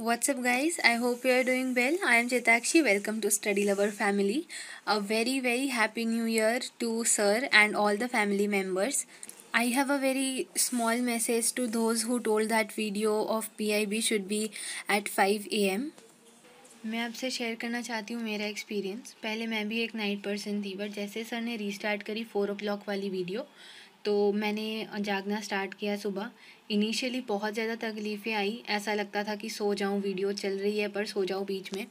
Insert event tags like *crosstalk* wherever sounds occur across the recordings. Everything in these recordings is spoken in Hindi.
WhatsApp guys I hope you are doing well I am Chetakshi welcome to study lover family a very very happy new year to sir and all the family members I have a very small message to those who told that video of P I B should be at five A M मैं आपसे शेयर करना चाहती हूँ मेरा एक्सपीरियंस पहले मैं भी एक नाइट पर्सन थी बट जैसे सर ने रिस्टार्ट करी फोर ओ क्लॉक वाली वीडियो तो मैंने जागना स्टार्ट किया सुबह इनिशियली बहुत ज़्यादा तकलीफ़ें आई ऐसा लगता था कि सो जाऊँ वीडियो चल रही है पर सो जाऊँ बीच में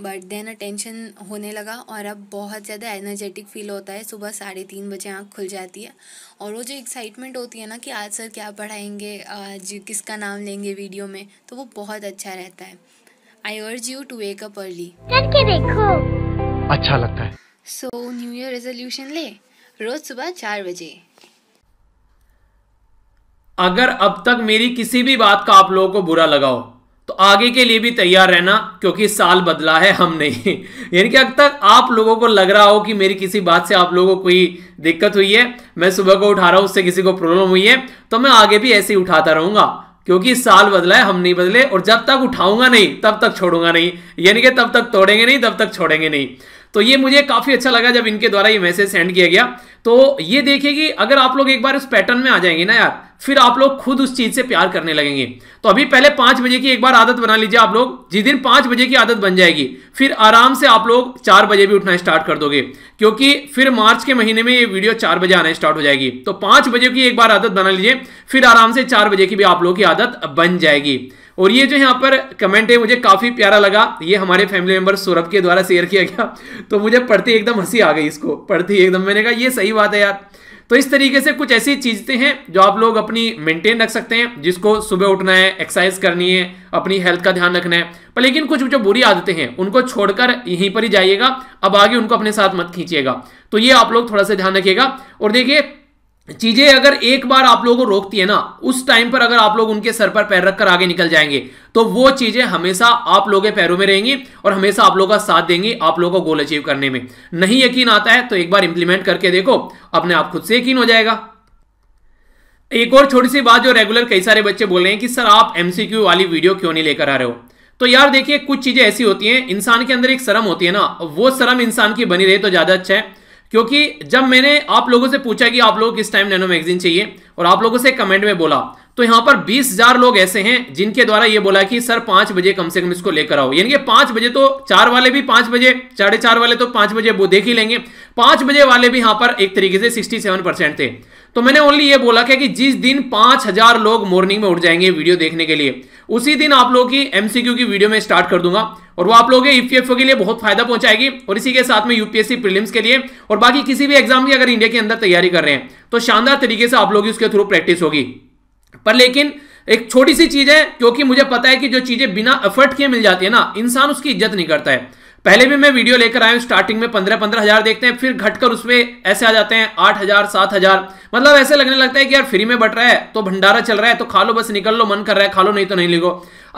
बट देन अटेंशन होने लगा और अब बहुत ज़्यादा एनर्जेटिक फील होता है सुबह साढ़े तीन बजे आँख खुल जाती है और वो जो एक्साइटमेंट होती है ना कि आज सर क्या पढ़ाएंगे आज किसका नाम लेंगे वीडियो में तो वो बहुत अच्छा रहता है I urge you to wake up early देखो अच्छा लगता है सो न्यू ईयर रेजोल्यूशन ले रोज़ सुबह चार बजे अगर अब तक मेरी किसी भी बात का आप लोगों को बुरा लगाओ तो आगे के लिए भी तैयार रहना क्योंकि साल बदला है हम नहीं *laughs* यानी कि अब तक आप लोगों को लग रहा हो कि मेरी किसी बात से आप लोगों को कोई दिक्कत हुई है मैं सुबह को उठा रहा हूं उससे किसी को प्रॉब्लम हुई है तो मैं आगे भी ऐसे ही उठाता रहूंगा क्योंकि साल बदला है हम नहीं बदले और जब तक उठाऊंगा नहीं तब तक छोड़ूंगा नहीं यानी कि तब तक तोड़ेंगे नहीं तब तक छोड़ेंगे नहीं तो ये मुझे काफ़ी अच्छा लगा जब इनके द्वारा ये मैसेज सेंड किया गया तो ये देखिए कि अगर आप लोग एक बार उस पैटर्न में आ जाएंगे ना यार फिर आप लोग खुद उस चीज़ से प्यार करने लगेंगे तो अभी पहले पांच बजे की एक बार आदत बना लीजिए आप लोग जिस दिन पांच बजे की आदत बन जाएगी फिर आराम से आप लोग चार बजे भी उठना स्टार्ट कर दोगे क्योंकि फिर मार्च के महीने में ये वीडियो चार बजे आना स्टार्ट हो जाएगी तो पांच बजे की एक बार आदत बना लीजिए फिर आराम से चार बजे की भी आप लोग की आदत बन जाएगी और ये जो यहाँ पर कमेंट है मुझे काफ़ी प्यारा लगा ये हमारे फैमिली मेंबर सौरभ के द्वारा शेयर किया गया तो मुझे पढ़ते एकदम हंसी आ गई इसको पढ़ते एकदम मैंने कहा ये सही बात है यार तो इस तरीके से कुछ ऐसी चीज़ें हैं जो आप लोग अपनी मेंटेन रख सकते हैं जिसको सुबह उठना है एक्सरसाइज करनी है अपनी हेल्थ का ध्यान रखना है पर लेकिन कुछ जो बुरी आदतें हैं उनको छोड़कर यहीं पर ही जाइएगा अब आगे उनको अपने साथ मत खींचिएगा तो ये आप लोग थोड़ा सा ध्यान रखिएगा और देखिए चीजें अगर एक बार आप लोगों को रोकती है ना उस टाइम पर अगर आप लोग उनके सर पर पैर रखकर आगे निकल जाएंगे तो वो चीजें हमेशा आप लोगों के पैरों में रहेंगी और हमेशा आप लोगों का साथ देंगी आप लोगों को गोल अचीव करने में नहीं यकीन आता है तो एक बार इंप्लीमेंट करके देखो अपने आप खुद से यकीन हो जाएगा एक और छोटी सी बात जो रेगुलर कई सारे बच्चे बोल रहे हैं कि सर आप एमसीक्यू वाली वीडियो क्यों नहीं लेकर आ रहे हो तो यार देखिए कुछ चीजें ऐसी होती हैं इंसान के अंदर एक शर्म होती है ना वो शर्म इंसान की बनी रहे तो ज्यादा अच्छा है क्योंकि जब मैंने आप लोगों से पूछा कि आप लोगों को किस टाइम नैनो मैगजीन चाहिए और आप लोगों से कमेंट में बोला तो यहां पर बीस हजार लोग ऐसे हैं जिनके द्वारा यह बोला कि सर पांच बजे कम से कम इसको लेकर आओ यानी कि पांच बजे तो चार वाले भी पांच बजे साढ़े चार वाले तो पांच बजे वो देख ही लेंगे पांच बजे वाले भी यहां पर एक तरीके से सिक्सटी सेवन परसेंट थे तो मैंने ओनली ये बोला कि जिस दिन पांच हजार लोग मॉर्निंग में उठ जाएंगे वीडियो देखने के लिए उसी दिन आप लोगों की एमसीक्यू की वीडियो में स्टार्ट कर दूंगा और वो आप लोगों के ईपीएफओ e के लिए बहुत फायदा पहुंचाएगी और इसी के साथ में यूपीएससी प्रीलिम्स के लिए और बाकी किसी भी एग्जाम की अगर इंडिया के अंदर तैयारी कर रहे हैं तो शानदार तरीके से आप लोग उसके थ्रू प्रैक्टिस होगी पर लेकिन एक छोटी सी चीज है क्योंकि मुझे पता है कि जो चीजें बिना एफर्ट के मिल जाती है ना इंसान उसकी इज्जत नहीं करता है पहले भी मैं वीडियो लेकर आया हूं स्टार्टिंग में पंद्रह पंद्रह हजार देखते हैं फिर घटकर उसमें ऐसे आ जाते हैं आठ हजार सात हजार मतलब ऐसे लगने लगता है कि यार फ्री में बट रहा है तो भंडारा चल रहा है तो खा लो बस निकल लो मन कर रहा है खा लो नहीं तो नहीं लिखो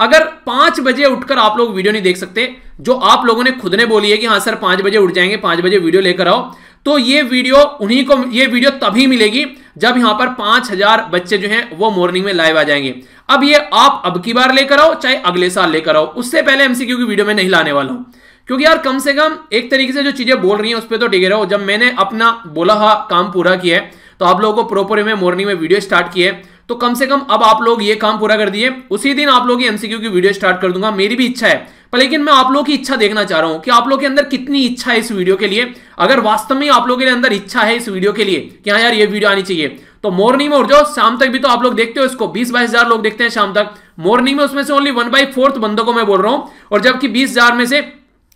अगर पांच बजे उठकर आप लोग वीडियो नहीं देख सकते जो आप लोगों ने खुद ने बोली है कि हाँ सर पांच बजे उठ जाएंगे पांच बजे वीडियो लेकर आओ तो ये वीडियो उन्हीं को ये वीडियो तभी मिलेगी जब यहां पर पांच हजार बच्चे जो हैं वो मॉर्निंग में लाइव आ जाएंगे अब ये आप अब की बार लेकर आओ चाहे अगले साल लेकर आओ उससे पहले एमसीक्यू की वीडियो में नहीं लाने वाला हूं क्योंकि यार कम से कम एक तरीके से जो चीजें बोल रही हैं उस पर तो टिके रहो जब मैंने अपना बोला हुआ हाँ, काम पूरा किया है तो आप लोगों को प्रॉपर में मॉर्निंग में वीडियो स्टार्ट किए तो कम से कम अब आप लोग ये काम पूरा कर दिए उसी दिन आप लोग एमसीक्यू की वीडियो स्टार्ट कर दूंगा मेरी भी इच्छा है पर लेकिन मैं आप लोगों की इच्छा देखना चाह रहा हूं कि आप लोगों के अंदर कितनी इच्छा है इस वीडियो के लिए अगर वास्तव में आप लोगों के अंदर इच्छा है इस वीडियो के लिए कि हाँ यार ये वीडियो आनी चाहिए तो मॉर्निंग में उठ जाओ शाम तक भी तो आप लोग देखते हो इसको बीस बाईस लोग देखते हैं शाम तक मॉर्निंग में उसमें से ओनली वन बाई फोर्थ बंदों को मैं बोल रहा हूं और जबकि बीस में से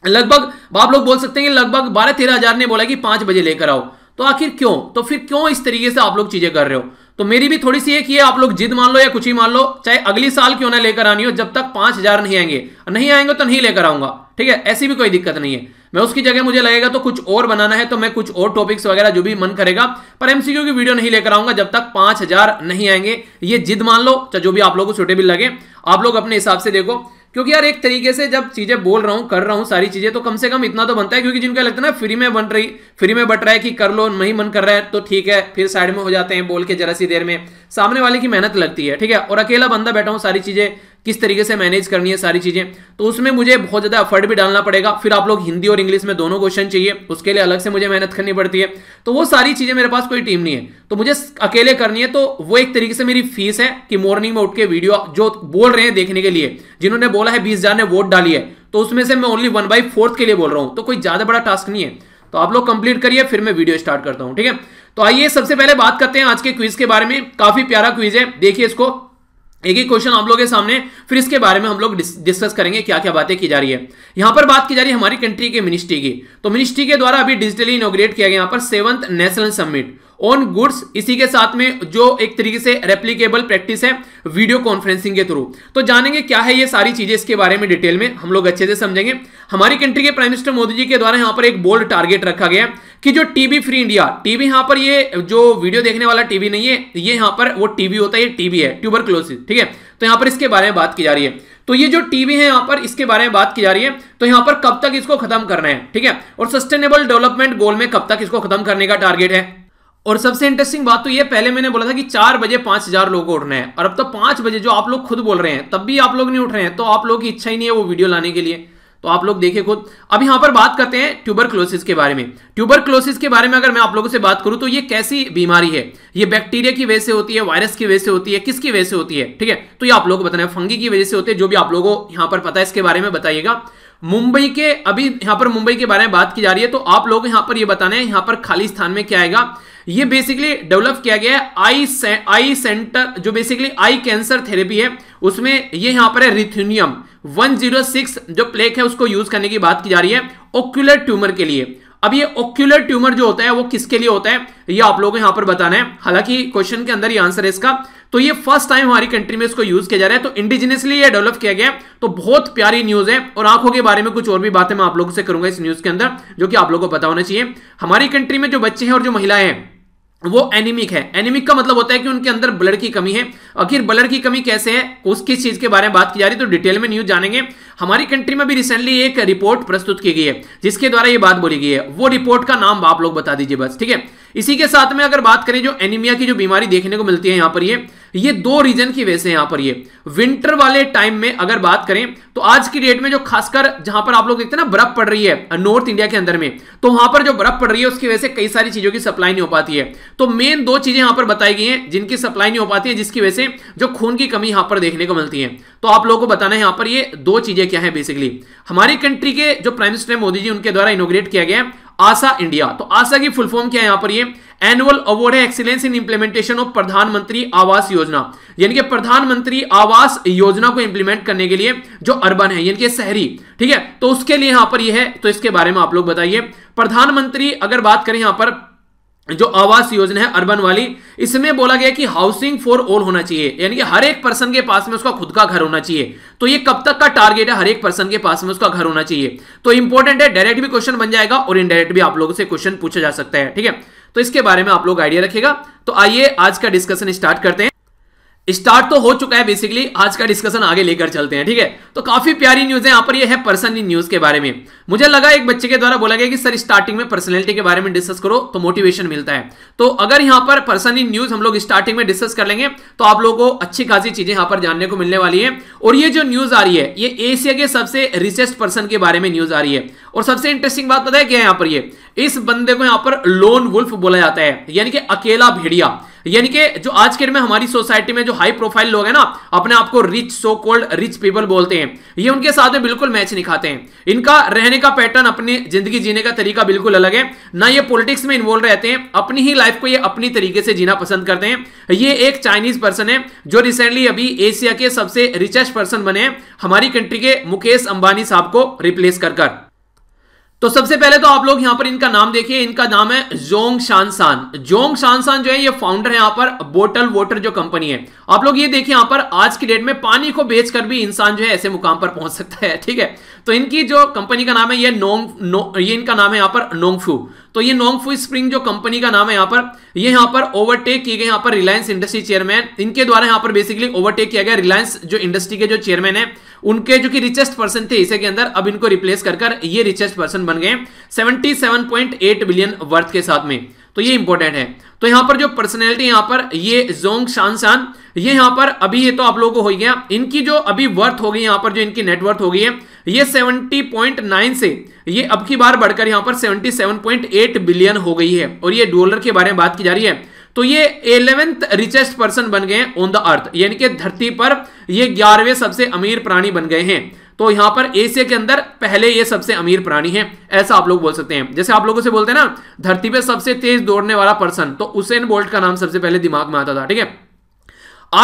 लगभग आप लोग बोल सकते हैं कि लगभग बारह तेरह ने बोला कि पांच बजे लेकर आओ तो आखिर क्यों तो फिर क्यों इस तरीके से आप लोग चीजें कर रहे हो तो मेरी भी थोड़ी सी एक ही है आप लोग जिद मान लो या कुछ ही मान लो चाहे अगली साल क्यों ना लेकर आनी हो जब तक पांच हजार नहीं आएंगे नहीं आएंगे तो नहीं लेकर आऊंगा ठीक है ऐसी भी कोई दिक्कत नहीं है मैं उसकी जगह मुझे लगेगा तो कुछ और बनाना है तो मैं कुछ और टॉपिक्स वगैरह जो भी मन करेगा पर एमसीक्यू की वीडियो नहीं लेकर आऊंगा जब तक पांच हजार नहीं आएंगे ये जिद मान लो चाहे जो भी आप लोग को सुटेबल लगे आप लोग अपने हिसाब से देखो क्योंकि यार एक तरीके से जब चीज़ें बोल रहा हूँ कर रहा हूँ सारी चीज़ें तो कम से कम इतना तो बनता है क्योंकि जिनको लगता है ना फ्री में बन रही फ्री में बट रहा है कि कर लो नहीं मन कर रहा है तो ठीक है फिर साइड में हो जाते हैं बोल के जरा सी देर में सामने वाले की मेहनत लगती है ठीक है और अकेला बंदा बैठा हूँ सारी चीज़ें किस तरीके से मैनेज करनी है सारी चीज़ें तो उसमें मुझे बहुत ज़्यादा एफर्ट भी डालना पड़ेगा फिर आप लोग हिंदी और इंग्लिश में दोनों क्वेश्चन चाहिए उसके लिए अलग से मुझे मेहनत करनी पड़ती है तो वो सारी चीज़ें मेरे पास कोई टीम नहीं है तो मुझे अकेले करनी है तो वो एक तरीके से मेरी फीस है कि मॉर्निंग में उठ के वीडियो जो बोल रहे हैं देखने के लिए जिन्होंने बोला है बीस ने वोट डाली है तो उसमें से मैं ओनली वन बाई फोर्थ के लिए बोल रहा हूँ तो कोई ज़्यादा बड़ा टास्क नहीं है तो आप लोग कंप्लीट करिए फिर मैं वीडियो स्टार्ट करता हूँ ठीक है तो आइए सबसे पहले बात करते हैं आज के क्विज के बारे में काफ़ी प्यारा क्विज है देखिए इसको एक एक क्वेश्चन आप लोग के सामने फिर इसके बारे में हम लोग डिस्कस करेंगे क्या क्या बातें की जा रही है यहां पर बात की जा रही है हमारी कंट्री के मिनिस्ट्री की तो मिनिस्ट्री के द्वारा अभी डिजिटली इनोग्रेट किया गया यहाँ पर seventh national summit on goods इसी के साथ में जो एक तरीके से रेप्लीकेबल प्रैक्टिस है वीडियो कॉन्फ्रेंसिंग के थ्रू तो जानेंगे क्या है ये सारी चीजें इसके बारे में डिटेल में हम लोग अच्छे से समझेंगे हमारी कंट्री के प्राइम मिनिस्टर मोदी जी के द्वारा यहाँ पर एक बोल्ड टारगेट रखा गया कि जो टीबी फ्री इंडिया टीबी यहाँ पर ये जो वीडियो देखने वाला टीबी नहीं है ये यहां पर वो टीबी होता है ये टीबी है ट्यूबर ठीक है तो यहां पर इसके बारे में बात की जा रही है तो ये जो टीवी है यहां पर इसके बारे में बात की जा रही है तो यहां पर कब तक इसको खत्म करना है ठीक है और सस्टेनेबल डेवलपमेंट गोल में कब तक इसको खत्म करने का टारगेट है और सबसे इंटरेस्टिंग बात तो ये पहले मैंने बोला था कि चार बजे पांच हजार लोग रहे हैं और अब तो पांच बजे जो आप लोग खुद बोल रहे हैं तब भी आप लोग नहीं उठ रहे हैं तो आप लोग की इच्छा ही नहीं है वो वीडियो लाने के लिए तो आप लोग देखे खुद अब यहां पर बात करते हैं ट्यूबर क्लोसिस के बारे में ट्यूबर के बारे में अगर मैं आप लोगों से बात करूं तो ये कैसी बीमारी है ये बैक्टीरिया की वजह से होती है वायरस की वजह से होती है किसकी वजह से होती है ठीक है तो ये आप लोगों को बताना है फंगी की वजह से होती है जो भी आप लोगों को यहां पर पता है इसके बारे में बताइएगा मुंबई के अभी यहां पर मुंबई के बारे में बात की जा रही है तो आप लोग यहां पर यह बताना है यहां पर खाली स्थान में क्या आएगा ये बेसिकली डेवलप किया गया है आई से, आई सेंटर जो बेसिकली आई कैंसर थेरेपी है उसमें ये यहां पर है रिथ्यूनियम 106 जो प्लेक है उसको यूज करने की बात की जा रही है ओक्यूलर ट्यूमर के लिए अब ये ओक्यूलर ट्यूमर जो होता है वो किसके लिए होता है ये आप लोगों को यहां पर बताना है हालांकि क्वेश्चन के अंदर ही आंसर है इसका तो ये फर्स्ट टाइम हमारी कंट्री में इसको यूज किया जा रहा है तो इंडिजिनियसली ये डेवलप किया गया तो बहुत प्यारी न्यूज है और आंखों के बारे में कुछ और भी बातें मैं आप लोगों से करूंगा इस न्यूज के अंदर जो कि आप लोगों को पता होना चाहिए हमारी कंट्री में जो बच्चे हैं और जो महिलाएं हैं वो एनिमिक है एनिमिक का मतलब होता है कि उनके अंदर ब्लड की कमी है आखिर ब्लड की कमी कैसे है उस किस चीज के बारे में बात की जा रही है तो डिटेल में न्यूज जानेंगे हमारी कंट्री में भी रिसेंटली एक रिपोर्ट प्रस्तुत की गई है जिसके द्वारा ये बात बोली गई है वो रिपोर्ट का नाम आप लोग बता दीजिए बस ठीक है इसी के साथ में अगर बात करें जो एनिमिया की जो बीमारी देखने को मिलती है यहाँ पर ये ये दो रीजन की वजह से यहां पर ये विंटर वाले टाइम में अगर बात करें तो आज की डेट में जो खासकर जहां पर आप लोग देखते हैं ना बर्फ पड़ रही है नॉर्थ इंडिया के अंदर में तो वहां पर जो बर्फ पड़ रही है उसकी वजह से कई सारी चीजों की सप्लाई नहीं हो पाती है तो मेन दो चीजें यहां पर बताई गई हैं जिनकी सप्लाई नहीं हो पाती है जिसकी वजह से जो खून की कमी यहां पर देखने को मिलती है तो आप लोगों को बताना है यहां पर ये दो चीजें क्या है बेसिकली हमारी कंट्री के जो प्राइम मिनिस्टर मोदी जी उनके द्वारा इनोग्रेट किया गया आशा इंडिया तो आशा की फुल फॉर्म क्या है यहां पर ये एनुअल अवार्ड है excellence in implementation of Pradhanmantri Awas योजना यानी कि प्रधानमंत्री आवास योजना को इंप्लीमेंट करने के लिए जो अर्बन है यानी कि शहरी ठीक है तो उसके लिए यहां पर यह है तो इसके बारे में आप लोग बताइए प्रधानमंत्री अगर बात करें यहां पर जो आवास योजना है अर्बन वाली इसमें बोला गया कि हाउसिंग फॉर ऑल होना चाहिए यानी कि हर एक पर्सन के पास में उसका खुद का घर होना चाहिए तो ये कब तक का टारगेट है हर एक पर्सन के पास में उसका घर होना चाहिए तो इंपॉर्टेंट है डायरेक्ट भी क्वेश्चन बन जाएगा और इनडायरेक्ट भी आप लोगों से क्वेश्चन पूछा जा सकता है ठीक है तो इसके बारे में आप लोग आइडिया रखेगा तो आइए आज का डिस्कशन स्टार्ट करते हैं स्टार्ट तो हो चुका है बेसिकली आज का डिस्कशन आगे लेकर चलते हैं ठीक है तो काफी प्यारी न्यूज है यहां पर ये है पर्सनल न्यूज के बारे में मुझे लगा एक बच्चे के द्वारा बोला गया कि सर स्टार्टिंग में पर्सनैलिटी के बारे में डिस्कस करो तो मोटिवेशन मिलता है तो अगर यहां पर पर्सनल न्यूज हम लोग स्टार्टिंग में डिस्कस कर लेंगे तो आप लोगों को अच्छी खासी चीजें यहां पर जानने को मिलने वाली है और ये जो न्यूज आ रही है ये एशिया के सबसे रिचेस्ट पर्सन के बारे में न्यूज आ रही है और सबसे इंटरेस्टिंग बात पता है क्या यहां यहाँ पर यह इस बंदे को यहां पर लोन वुल्फ बोला जाता है यानी कि अकेला भेड़िया यानी कि जो आज के डेट में हमारी सोसाइटी में जो हाई प्रोफाइल लोग हैं ना अपने आप को rich so called rich people बोलते हैं ये उनके साथ में बिल्कुल मैच नहीं खाते हैं इनका रहने का पैटर्न अपनी जिंदगी जीने का तरीका बिल्कुल अलग है ना ये पॉलिटिक्स में इन्वॉल्व रहते हैं अपनी ही लाइफ को ये अपनी तरीके से जीना पसंद करते हैं ये एक चाइनीज पर्सन है जो रिसेंटली अभी एशिया के सबसे रिचेस्ट पर्सन बने हमारी कंट्री के मुकेश अंबानी साहब को रिप्लेस कर कर तो सबसे पहले तो आप लोग यहां पर इनका नाम देखिए इनका नाम है जोंग शानसान जोंग शानसान जो है ये फाउंडर है यहां पर बोटल वोटर जो कंपनी है आप लोग ये देखिए यहां पर आज की डेट में पानी को बेचकर भी इंसान जो है ऐसे मुकाम पर पहुंच सकता है ठीक है तो इनकी जो कंपनी का नाम है ये नोंग नो ये इनका नाम है यहां पर नोंगफू तो ये नोंगफू स्प्रिंग जो कंपनी का नाम है यहां पर ये यहां पर ओवरटेक किए गए यहां पर रिलायंस इंडस्ट्री चेयरमैन इनके द्वारा यहां पर बेसिकली ओवरटेक किया गया रिलायंस जो इंडस्ट्री के जो चेयरमैन है उनके जो कि रिचेस्ट पर्सन थे इसे के अंदर अब इनको रिप्लेस कर ये रिचेस्ट पर्सन बन गए सेवेंटी बिलियन वर्थ के साथ में तो ये इंपॉर्टेंट है तो यहां पर जो पर्सनैलिटी यहां पर ये जोंग शान शान ये यहां पर अभी ये तो आप लोगों को हो गया इनकी जो अभी वर्थ हो गई यहां पर जो इनकी नेटवर्थ हो गई है ये 70.9 से ये अब की बार बढ़कर यहां पर 77.8 बिलियन हो गई है और ये डॉलर के बारे में बात की जा रही है तो ये एलेवेंथ रिचेस्ट पर्सन बन गए ऑन द अर्थ यानी कि धरती पर ये ग्यारहवें सबसे अमीर प्राणी बन गए हैं तो यहां पर एशिया के अंदर पहले ये सबसे अमीर प्राणी है ऐसा आप लोग बोल सकते हैं जैसे आप लोगों से बोलते हैं ना धरती पे सबसे तेज दौड़ने वाला पर्सन तो उसेन बोल्ट का नाम सबसे पहले दिमाग में आता था ठीक है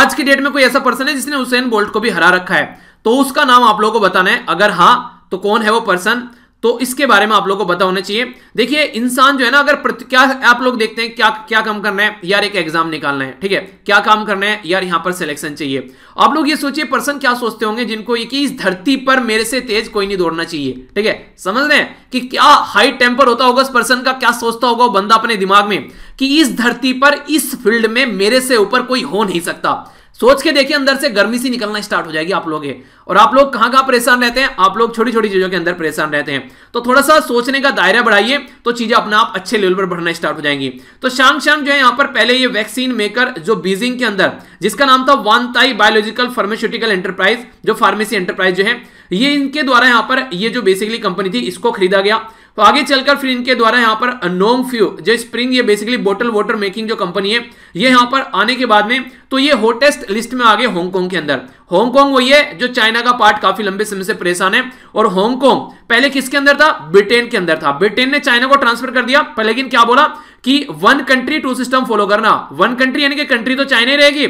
आज की डेट में कोई ऐसा पर्सन है जिसने उसेन बोल्ट को भी हरा रखा है तो उसका नाम आप लोगों को बताना है अगर हाँ तो कौन है वो पर्सन तो इसके बारे में आप लोगों को पता होना चाहिए देखिए इंसान जो है ना अगर क्या आप लोग देखते हैं क्या क्या काम करना है यार एक एग्जाम निकालना है ठीक है क्या काम करना है यार यहां पर सिलेक्शन चाहिए आप लोग ये सोचिए पर्सन क्या सोचते होंगे जिनको ये कि इस धरती पर मेरे से तेज कोई नहीं दौड़ना चाहिए ठीक है समझ रहे हैं कि क्या हाई टेम्पर होता होगा उस पर्सन का क्या सोचता होगा बंदा अपने दिमाग में कि इस धरती पर इस फील्ड में मेरे से ऊपर कोई हो नहीं सकता सोच के देखिए अंदर से गर्मी सी निकलना स्टार्ट हो जाएगी आप लोग और आप लोग कहां कहां परेशान रहते हैं आप लोग छोटी छोटी चीज़ों के अंदर परेशान रहते हैं तो थोड़ा सा सोचने का दायरा बढ़ाइए तो चीज़ें अपना आप अच्छे लेवल पर बढ़ना स्टार्ट हो जाएंगी तो शाम शाम जो है यहाँ पर पहले ये वैक्सीन मेकर जो बीजिंग के अंदर जिसका नाम था Wantai biological pharmaceutical enterprise जो फार्मेसी एंटरप्राइज जो है ये इनके द्वारा यहां पर ये जो बेसिकली कंपनी थी इसको खरीदा गया तो आगे चलकर फिर इनके द्वारा यहाँ पर अनोंग फ्यू जो स्प्रिंग ये बेसिकली बोटल वाटर मेकिंग जो कंपनी है ये यहाँ पर आने के बाद में तो ये होटेस्ट लिस्ट में आ गए के अंदर हांगकांग वही है जो चाइना का पार्ट काफी लंबे समय से परेशान है और हांगकांग पहले किसके अंदर था ब्रिटेन के अंदर था ब्रिटेन ने चाइना को ट्रांसफर कर दिया पर लेकिन क्या बोला कि one country two system follow करना वन कंट्री यानी कि कंट्री तो चाइना ही रहेगी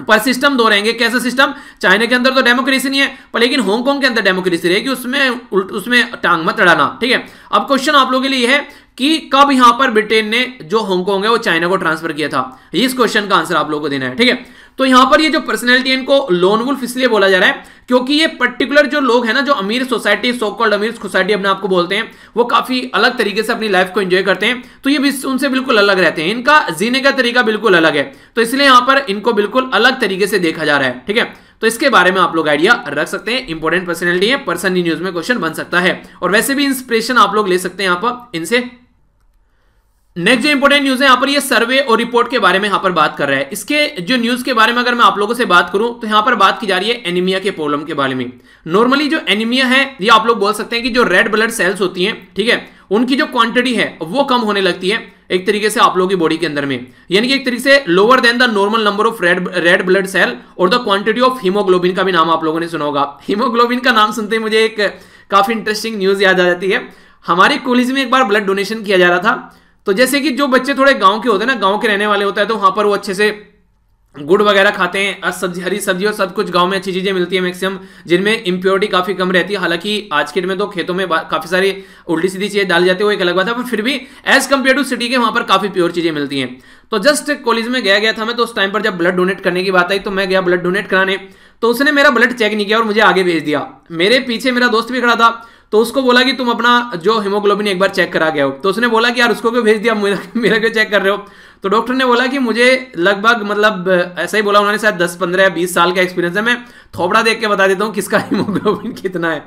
पर सिस्टम दो रहेंगे कैसे सिस्टम चाइना के अंदर तो डेमोक्रेसी नहीं है पर लेकिन हांगकांग के अंदर डेमोक्रेसी रहेगी उसमें उसमें टांग मत लड़ाना ठीक है अब क्वेश्चन आप लोगों के लिए है कि कब यहां पर ब्रिटेन ने जो हांगकांग है वो चाइना को ट्रांसफर किया था इस क्वेश्चन का आंसर आप लोगों को देना है ठीक है तो यहां पर ये जो पर्सनैलिटी इनको लोन वुल्फ इसलिए बोला जा रहा है क्योंकि ये पर्टिकुलर जो लोग हैं ना जो अमीर सोसाइटी सो कॉल्ड अमीर सोसाइटी अपने आपको बोलते हैं वो काफी अलग तरीके से अपनी लाइफ को एंजॉय करते हैं तो ये उनसे बिल्कुल अलग रहते हैं इनका जीने का तरीका बिल्कुल अलग है तो इसलिए यहां पर इनको बिल्कुल अलग तरीके से देखा जा रहा है ठीक है तो इसके बारे में आप लोग आइडिया रख सकते हैं इंपॉर्टेंट पर्सनैलिटी है पर्सन न्यूज में क्वेश्चन बन सकता है और वैसे भी इंस्पिरेशन आप लोग ले सकते हैं यहां पर इनसे नेक्स्ट जो इंपोर्टेंट न्यूज है यहाँ पर ये सर्वे और रिपोर्ट के बारे में यहाँ पर बात कर रहा है इसके जो न्यूज के बारे में अगर मैं आप लोगों से बात करूं तो यहाँ पर बात की जा रही है एनीमिया के प्रॉब्लम के बारे में नॉर्मली जो एनीमिया है ये आप लोग बोल सकते हैं कि जो रेड ब्लड सेल्स होती हैं ठीक है उनकी जो क्वांटिटी है वो कम होने लगती है एक तरीके से आप लोगों की बॉडी के अंदर में यानी कि एक तरीके से lower than the normal number of red red blood cell और द क्वांटिटी ऑफ हीमोग्लोबिन का भी नाम आप लोगों ने सुना होगा हीमोग्लोबिन का नाम सुनते मुझे एक काफी इंटरेस्टिंग न्यूज याद आ जाती है हमारे कॉलेज में एक बार ब्लड डोनेशन किया जा रहा था तो जैसे कि जो बच्चे थोड़े गांव के होते हैं ना गांव के रहने वाले होते हैं तो वहाँ पर वो अच्छे से गुड़ वगैरह खाते हैं सब्जी हरी सब्जी और सब कुछ गांव में अच्छी चीज़ें मिलती है मैक्सिमम जिनमें इम्प्योरिटी काफ़ी कम रहती है हालांकि आज के डेट में तो खेतों में काफ़ी सारी उल्टी सीधी चीज़ें डाली जाती है वो एक अलग बात है पर फिर भी एज़ कम्पेयर टू सिटी के वहाँ पर काफ़ी प्योर चीज़ें मिलती हैं तो जस्ट कॉलेज में गया गया था मैं तो उस टाइम पर जब ब्लड डोनेट करने की बात आई तो मैं गया ब्लड डोनेट कराने तो उसने मेरा ब्लड चेक नहीं किया और मुझे आगे भेज दिया मेरे पीछे मेरा दोस्त भी खड़ा था तो उसको बोला कि तुम अपना जो हीमोग्लोबिन एक बार चेक करा गया हो तो उसने बोला कि यार उसको क्यों भेज दिया *laughs* मेरा क्यों चेक कर रहे हो तो डॉक्टर ने बोला कि मुझे लगभग मतलब ऐसा ही बोला उन्होंने शायद दस पंद्रह या बीस साल का एक्सपीरियंस है मैं थोपड़ा देख के बता देता हूँ किसका हीमोग्लोबिन *laughs* कितना है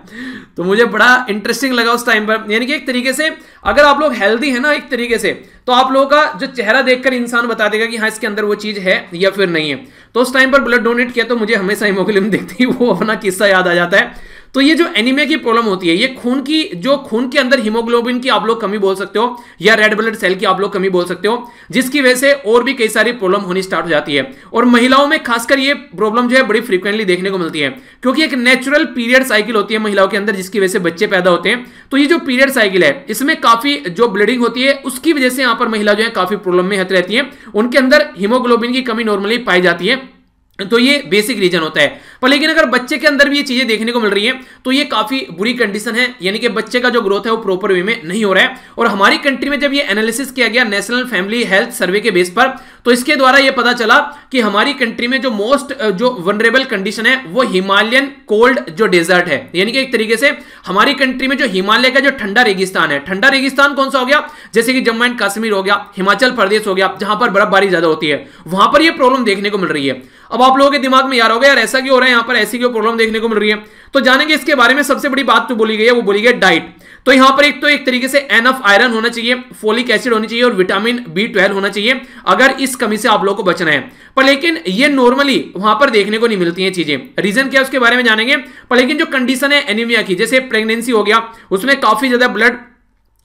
तो मुझे बड़ा इंटरेस्टिंग लगा उस टाइम पर यानी कि एक तरीके से अगर आप लोग हेल्दी है ना एक तरीके से तो आप लोगों का जो चेहरा देखकर इंसान बता देगा कि हाँ इसके अंदर वो चीज़ है या फिर नहीं है तो उस टाइम पर ब्लड डोनेट किया तो मुझे हमेशा हीमोग्लोबिन *laughs* देखते ही वो अपना किस्सा याद आ जाता है तो ये जो एनीमिया की प्रॉब्लम होती है ये खून की जो खून के अंदर हीमोग्लोबिन की आप लोग कमी बोल सकते हो या रेड ब्लड सेल की आप लोग कमी बोल सकते हो जिसकी वजह से और भी कई सारी प्रॉब्लम होनी स्टार्ट हो जाती है और महिलाओं में खासकर ये प्रॉब्लम जो है बड़ी फ्रीक्वेंटली देखने को मिलती है क्योंकि एक नेचुरल पीरियड साइकिल होती है महिलाओं के अंदर जिसकी वजह से बच्चे पैदा होते हैं तो ये जो पीरियड साइकिल है इसमें काफी जो ब्लीडिंग होती है उसकी वजह से यहां पर महिला जो है काफी प्रॉब्लम में रहती है उनके अंदर हीमोग्लोबिन की कमी नॉर्मली पाई जाती है तो ये बेसिक रीजन होता है पर लेकिन अगर बच्चे के अंदर भी ये चीजें देखने को मिल रही हैं तो ये काफी बुरी कंडीशन है यानी कि बच्चे का जो ग्रोथ है वो प्रॉपर वे में नहीं हो रहा है और हमारी कंट्री में जब ये एनालिसिस किया गया नेशनल फैमिली हेल्थ सर्वे के बेस पर तो इसके द्वारा ये पता चला कि हमारी कंट्री में जो मोस्ट जो वनरेबल कंडीशन है वो हिमालयन कोल्ड जो डेजर्ट है यानी कि एक तरीके से हमारी कंट्री में जो हिमालय का जो ठंडा रेगिस्तान है ठंडा रेगिस्तान कौन सा हो गया जैसे कि जम्मू एंड कश्मीर हो गया हिमाचल प्रदेश हो गया जहां पर बर्फबारी ज्यादा होती है वहां पर यह प्रॉब्लम देखने को मिल रही है अब आप लोगों के दिमाग में यार हो गया यार ऐसा क्यों हो रहा है यहाँ पर ऐसी क्यों प्रॉब्लम देखने को मिल रही है तो जानेंगे इसके बारे में सबसे बड़ी बात जो तो बोली गई है वो बोली गई डाइट तो यहां पर एक तो एक तरीके से एन आयरन होना चाहिए फोलिक एसिड होनी चाहिए और विटामिन बी ट्वेल्व होना चाहिए अगर इस कमी से आप लोग को बचना है पर लेकिन ये नॉर्मली वहां पर देखने को नहीं मिलती है चीजें रीजन क्या है उसके बारे में जानेंगे पर लेकिन जो कंडीशन है एनीमिया की जैसे प्रेगनेंसी हो गया उसमें काफी ज्यादा ब्लड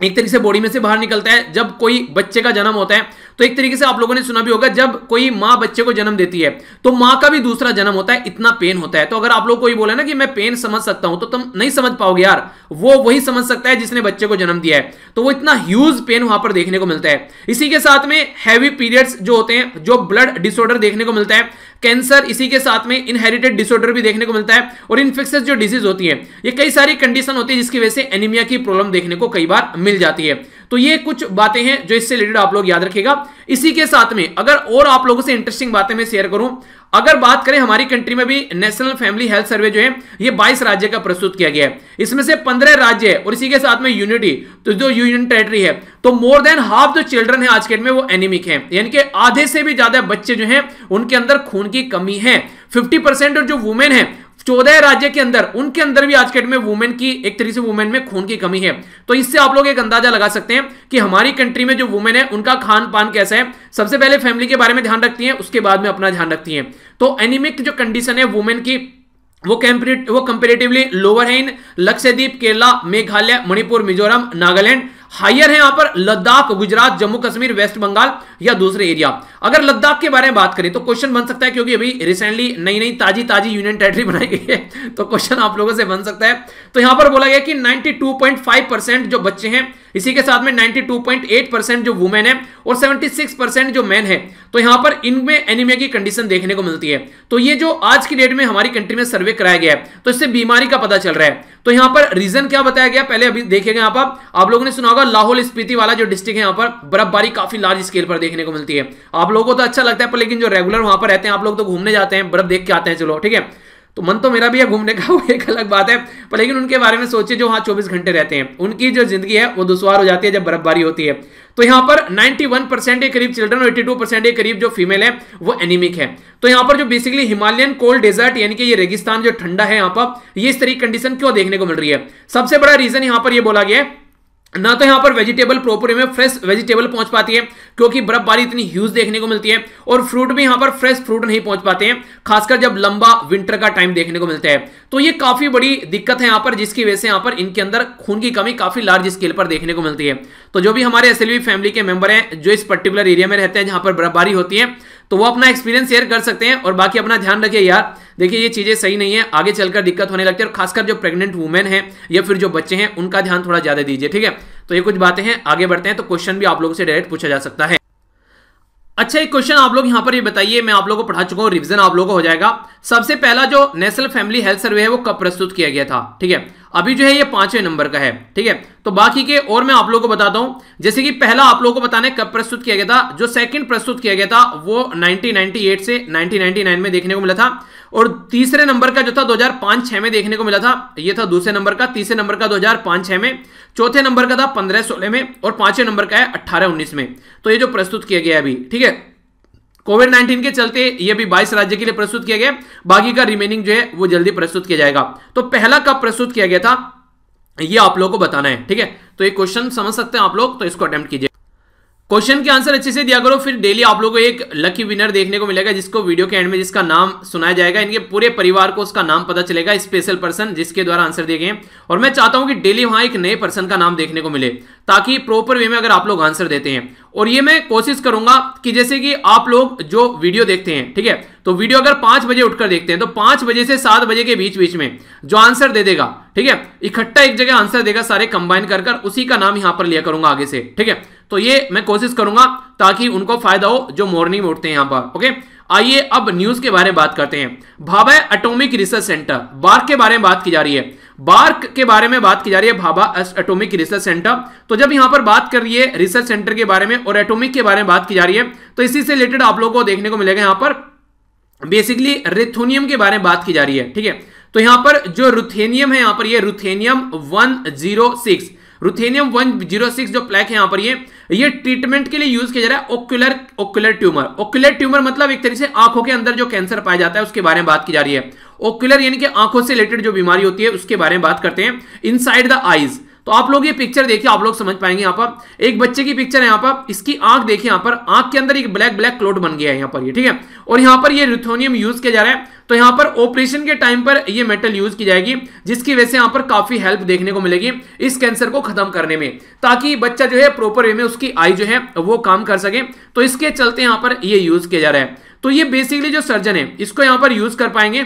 एक तरीके से बॉडी में से बाहर निकलता है जब कोई बच्चे का जन्म होता है तो एक तरीके से आप लोगों ने सुना भी होगा जब कोई माँ बच्चे को जन्म देती है तो माँ का भी दूसरा जन्म होता है इतना पेन होता है तो अगर आप लोग कोई बोले ना कि मैं पेन समझ सकता हूं तो तुम नहीं समझ पाओगे यार वो वही समझ सकता है जिसने बच्चे को जन्म दिया है तो वो इतना ह्यूज पेन वहां पर देखने को मिलता है इसी के साथ में हैवी पीरियड्स जो होते हैं जो ब्लड डिसऑर्डर देखने को मिलता है कैंसर इसी के साथ में इनहेरिटेड डिसऑर्डर भी देखने को मिलता है और इन्फेक्शन जो डिजीज होती है ये कई सारी कंडीशन होती है जिसकी वजह से एनीमिया की प्रॉब्लम देखने को कई बार मिल जाती है तो ये कुछ बातें हैं जो इससे रिलेटेड आप लोग याद रखेगा इसी के साथ में अगर और आप लोगों से इंटरेस्टिंग बातें मैं शेयर करूं अगर बात करें हमारी कंट्री में भी नेशनल फैमिली हेल्थ सर्वे जो है ये 22 राज्य का प्रस्तुत किया गया है इसमें से 15 राज्य है और इसी के साथ में यूनिटी तो जो यूनियन टेरिटरी है तो मोर देन हाफ जो चिल्ड्रन है आज के डेट में वो एनिमिक है यानी कि आधे से भी ज्यादा बच्चे जो हैं उनके अंदर खून की कमी है 50 परसेंट जो वुमेन है चौदह राज्य के अंदर उनके अंदर भी आज के डेट में वुमेन की एक तरीके से वुमेन में खून की कमी है तो इससे आप लोग एक अंदाजा लगा सकते हैं कि हमारी कंट्री में जो वुमेन है उनका खान पान कैसा है सबसे पहले फैमिली के बारे में ध्यान रखती है उसके बाद में अपना ध्यान रखती तो है तो एनिमिक जो कंडीशन है वुमेन की वो वो कंपेरेटिवली लोअर है इन लक्षद्वीप केरला मेघालय मणिपुर मिजोरम नागालैंड हायर है यहां पर लद्दाख गुजरात जम्मू कश्मीर वेस्ट बंगाल या दूसरे एरिया अगर लद्दाख के बारे में बात करें तो क्वेश्चन बन सकता है क्योंकि अभी रिसेंटली नई नई ताजी ताजी यूनियन टेरिटरी बनाई गई है तो क्वेश्चन आप लोगों से बन सकता है तो यहां पर बोला गया कि नाइनटी परसेंट जो बच्चे हैं इसी के साथ में 92.8 परसेंट जो वुमेन है और 76 परसेंट जो मैन है तो यहां पर इनमें एनीमिया की कंडीशन देखने को मिलती है तो ये जो आज की डेट में हमारी कंट्री में सर्वे कराया गया है तो इससे बीमारी का पता चल रहा है तो यहां पर रीजन क्या बताया गया पहले अभी देखेंगे यहां पर आप लोगों ने सुना होगा लाहौल स्पीति वाला जो डिस्ट्रिक्ट है यहां पर बर्फबारी काफी लार्ज स्केल पर देखने को मिलती है आप लोगों को तो अच्छा लगता है पर लेकिन जो रेगुलर वहां पर रहते हैं आप लोग तो घूमने जाते हैं बर्फ देख के आते हैं चलो ठीक है तो मन तो मेरा भी है घूमने का *laughs* वो एक अलग बात है पर लेकिन उनके बारे में सोचिए जो हाँ चौबीस घंटे रहते हैं उनकी जो जिंदगी है वो दुशवार हो जाती है जब बर्फबारी होती है तो यहाँ पर 91 परसेंट के करीब चिल्ड्रन और टू परसेंट के करीब जो फीमेल है वो एनिमिक है तो यहाँ पर जो बेसिकली हिमालयन कोल्ड डेजर्ट यानी कि ये रेगिस्तान जो ठंडा है यहाँ पर ये इस तरह की कंडीशन क्यों देखने को मिल रही है सबसे बड़ा रीजन यहाँ पर यह बोला गया है ना तो यहाँ पर वेजिटेबल प्रॉपर में फ्रेश वेजिटेबल पहुंच पाती है क्योंकि बर्फबारी इतनी ह्यूज देखने को मिलती है और फ्रूट भी यहाँ पर फ्रेश फ्रूट नहीं पहुंच पाते हैं खासकर जब लंबा विंटर का टाइम देखने को मिलता है तो ये काफी बड़ी दिक्कत है यहाँ पर जिसकी वजह से यहाँ पर इनके अंदर खून की कमी काफी लार्ज स्केल पर देखने को मिलती है तो जो भी हमारे एस फैमिली के मेंबर हैं जो इस पर्टिकुलर एरिया में रहते हैं जहाँ पर बर्फबारी होती है तो वो अपना एक्सपीरियंस शेयर कर सकते हैं और बाकी अपना ध्यान रखिए यार देखिए ये चीज़ें सही नहीं है आगे चलकर दिक्कत होने लगती है और खासकर जो प्रेग्नेंट वुमेन है या फिर जो बच्चे हैं उनका ध्यान थोड़ा ज़्यादा दीजिए ठीक है तो ये कुछ बातें हैं आगे बढ़ते हैं तो क्वेश्चन भी आप लोगों से डायरेक्ट पूछा जा सकता है अच्छा एक क्वेश्चन आप लोग यहाँ पर ये बताइए मैं आप लोगों को पढ़ा चुका हूँ रिवीजन आप लोगों को हो जाएगा सबसे पहला जो नेशनल फैमिली हेल्थ सर्वे है वो कब प्रस्तुत किया गया था ठीक है अभी जो है ये पांचवें नंबर का है ठीक है तो बाकी के और मैं आप लोगों को बताता हूं जैसे कि पहला आप लोगों को बताने कब प्रस्तुत किया गया था जो सेकंड प्रस्तुत किया गया था वो 1998 से 1999 में देखने को मिला था और तीसरे नंबर का जो था 2005-6 में देखने को मिला था ये था दूसरे नंबर का तीसरे नंबर का 2005 हजार में चौथे नंबर का था 15 सोलह में और पांचवें नंबर का है 18-19 में तो ये जो प्रस्तुत किया गया अभी ठीक है कोविड नाइन्टीन के चलते यह भी 22 राज्य के लिए प्रस्तुत किया गया बाकी का रिमेनिंग जो है वो जल्दी प्रस्तुत किया जाएगा तो पहला कब प्रस्तुत किया गया था ये आप लोगों को बताना है ठीक है तो ये क्वेश्चन समझ सकते हैं आप लोग तो इसको अटेम्प्ट कीजिए क्वेश्चन के आंसर अच्छे से दिया करो फिर डेली आप लोगों को एक लकी विनर देखने को मिलेगा जिसको वीडियो के एंड में जिसका नाम सुनाया जाएगा इनके पूरे परिवार को उसका नाम पता चलेगा स्पेशल पर्सन जिसके द्वारा आंसर दिए गए और मैं चाहता हूं कि डेली वहां एक नए पर्सन का नाम देखने को मिले ताकि प्रॉपर वे में अगर आप लोग आंसर देते हैं और ये मैं कोशिश करूंगा कि जैसे कि आप लोग जो वीडियो देखते हैं ठीक है तो वीडियो अगर पांच बजे उठकर देखते हैं तो पांच बजे से सात बजे के बीच बीच में जो आंसर दे देगा ठीक है इकट्ठा एक जगह आंसर देगा सारे कंबाइन कर कर उसी का नाम यहां पर लिया करूंगा आगे से ठीक है तो ये मैं कोशिश करूंगा ताकि उनको फायदा हो जो मॉर्निंग में उठते हैं यहाँ पर ओके आइए अब न्यूज के बारे में बात करते हैं Bhabha atomic research centre BARC के बारे में बात की जा रही है बार्क के बारे में बात की जा रही है भाभा एटॉमिक रिसर्च सेंटर तो जब यहां पर बात कर रही है रिसर्च सेंटर के बारे में और एटॉमिक के बारे में बात की जा रही है तो इसी से रिलेटेड आप लोगों को देखने को मिलेगा यहां पर बेसिकली रिथोनियम के बारे में बात की जा रही है ठीक है तो यहां पर जो रुथेनियम है यहां पर ये ruthenium six ruthenium one zero six जो प्लेक है यहां पर ये ये ट्रीटमेंट के लिए यूज किया जा रहा है ओक्युलर ओक्युलर ट्यूमर ओक्युलर ट्यूमर मतलब एक तरीके से आंखों के अंदर जो कैंसर पाया जाता है उसके बारे में बात की जा रही है ओक्युलर यानी कि आंखों से रिलेटेड जो बीमारी होती है उसके बारे में बात करते हैं इनसाइड द आईज़ तो आप लोग ये पिक्चर देखिए आप लोग समझ पाएंगे यहाँ पर एक बच्चे की पिक्चर है यहाँ पर इसकी आंख देखिए यहाँ पर आंख के अंदर एक ब्लैक ब्लैक क्लोट बन गया है यहाँ पर ये ठीक है और यहाँ पर ये रिथोनियम यूज किया जा रहा है तो यहाँ पर ऑपरेशन के टाइम पर ये मेटल यूज की जाएगी जिसकी वजह से यहाँ पर काफी हेल्प देखने को मिलेगी इस कैंसर को खत्म करने में ताकि बच्चा जो है प्रॉपर वे में उसकी आई जो है वो काम कर सके तो इसके चलते यहाँ पर ये यूज किया जा रहा है तो ये बेसिकली जो सर्जन है इसको यहाँ पर यूज कर पाएंगे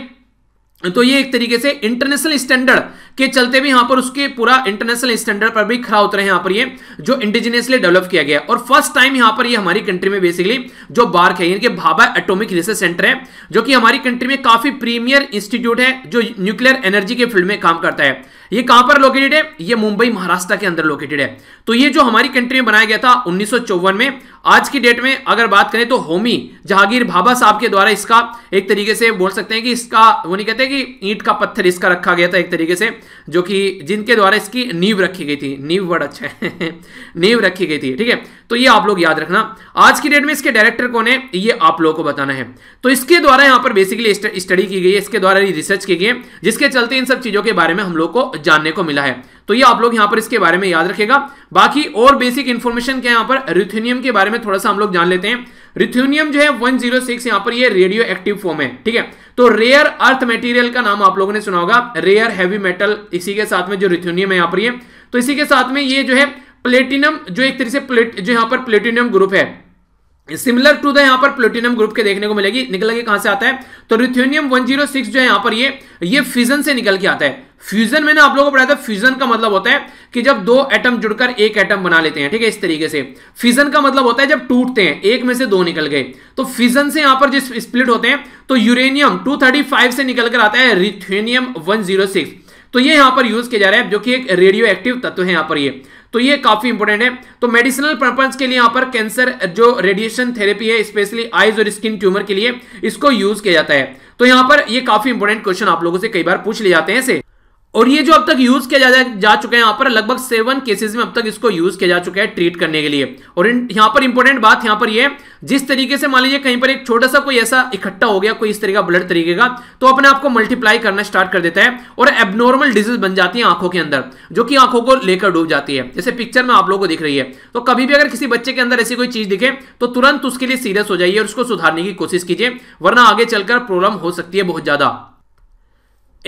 तो ये एक तरीके से इंटरनेशनल स्टैंडर्ड के चलते भी यहां पर उसके पूरा इंटरनेशनल स्टैंडर्ड पर भी खरा उतरे यहां यहाँ पर ये जो इंडिजिनियसली डेवलप किया गया और फर्स्ट टाइम यहाँ पर ये हमारी कंट्री में बेसिकली जो बार्क है यानी कि भाभा एटोमिक रिसर्च सेंटर है जो कि हमारी कंट्री में काफी प्रीमियर इंस्टीट्यूट है जो न्यूक्लियर एनर्जी के फील्ड में काम करता है ये कहां पर लोकेटेड है ये मुंबई महाराष्ट्र के अंदर लोकेटेड है तो ये जो हमारी कंट्री में बनाया गया था उन्नीस में आज की डेट में अगर बात करें तो होमी जहांगीर भाभा साहब के द्वारा इसका एक तरीके से बोल सकते हैं कि इसका वो नहीं कहते कि ईंट का पत्थर इसका रखा गया था एक तरीके से जो कि जिनके द्वारा इसकी नींव रखी गई थी नींव वर्ड अच्छा है *laughs* नींव रखी गई थी ठीक है तो ये आप लोग याद रखना आज की डेट में इसके डायरेक्टर कौन है ये आप लोगों को बताना है तो इसके द्वारा यहाँ पर बेसिकली स्टडी की गई है इसके द्वारा रिसर्च की गई है जिसके चलते इन सब चीज़ों के बारे में हम लोग को जानने को मिला है तो ये आप लोग यहाँ पर इसके बारे में याद रखेगा बाकी और बेसिक इन्फॉर्मेशन क्या है यहाँ पर रिथेनियम के बारे में थोड़ा सा हम लोग जान लेते हैं रिथ्यूनियम जो है 106 यहां पर ये रेडियो एक्टिव फॉर्म है ठीक है तो रेयर अर्थ मटेरियल का नाम आप लोगों ने सुना होगा रेयर हैवी मेटल इसी के साथ में जो रिथ्यूनियम है यहां पर ये तो इसी के साथ में ये जो है प्लेटिनम जो एक तरह से प्लेट जो यहां पर प्लेटिनियम ग्रुप है सिमिलर टू द यहां पर प्लेटिनियम ग्रुप के देखने को मिलेगी निकल के कहां से आता है तो रिथ्योनियम 106 जो है यहां पर ये ये फ्यूजन से निकल के आता है फ्यूजन मैंने आप लोगों को पढ़ाया था फ्यूजन का मतलब होता है कि जब दो एटम जुड़कर एक एटम बना लेते हैं ठीक है इस तरीके से फ्यूजन का मतलब होता है जब टूटते हैं एक में से दो निकल गए तो फ्यूजन से यहां पर जो स्प्लिट होते हैं तो यूरेनियम टू से निकलकर आता है रिथ्योनियम वन तो ये यहां पर यूज किया जा रहा है जो कि एक रेडियो एक्टिव तत्व है यहां पर यह तो ये काफी इंपोर्टेंट है तो मेडिसिनल पर्पज के लिए यहां पर कैंसर जो रेडिएशन थेरेपी है स्पेशली आईज और स्किन ट्यूमर के लिए इसको यूज किया जाता है तो यहां पर ये काफी इंपोर्टेंट क्वेश्चन आप लोगों से कई बार पूछ लिए जाते हैं और ये जो अब तक यूज किया जा, जा चुका है यहाँ पर लगभग सेवन केसेस में अब तक इसको यूज किया जा चुका है ट्रीट करने के लिए और यहाँ पर इंपॉर्टेंट बात यहाँ पर ये जिस तरीके से मान लीजिए कहीं पर एक छोटा सा कोई ऐसा इकट्ठा हो गया कोई इस तरीका का ब्लड तरीके का तो अपने आपको मल्टीप्लाई करना स्टार्ट कर देता है और एबनॉर्मल डिजीज बन जाती है आंखों के अंदर जो कि आंखों को लेकर डूब जाती है जैसे पिक्चर में आप लोगों को दिख रही है तो कभी भी अगर किसी बच्चे के अंदर ऐसी कोई चीज दिखे तो तुरंत उसके लिए सीरियस हो जाइए और उसको सुधारने की कोशिश कीजिए वरना आगे चलकर प्रॉब्लम हो सकती है बहुत ज्यादा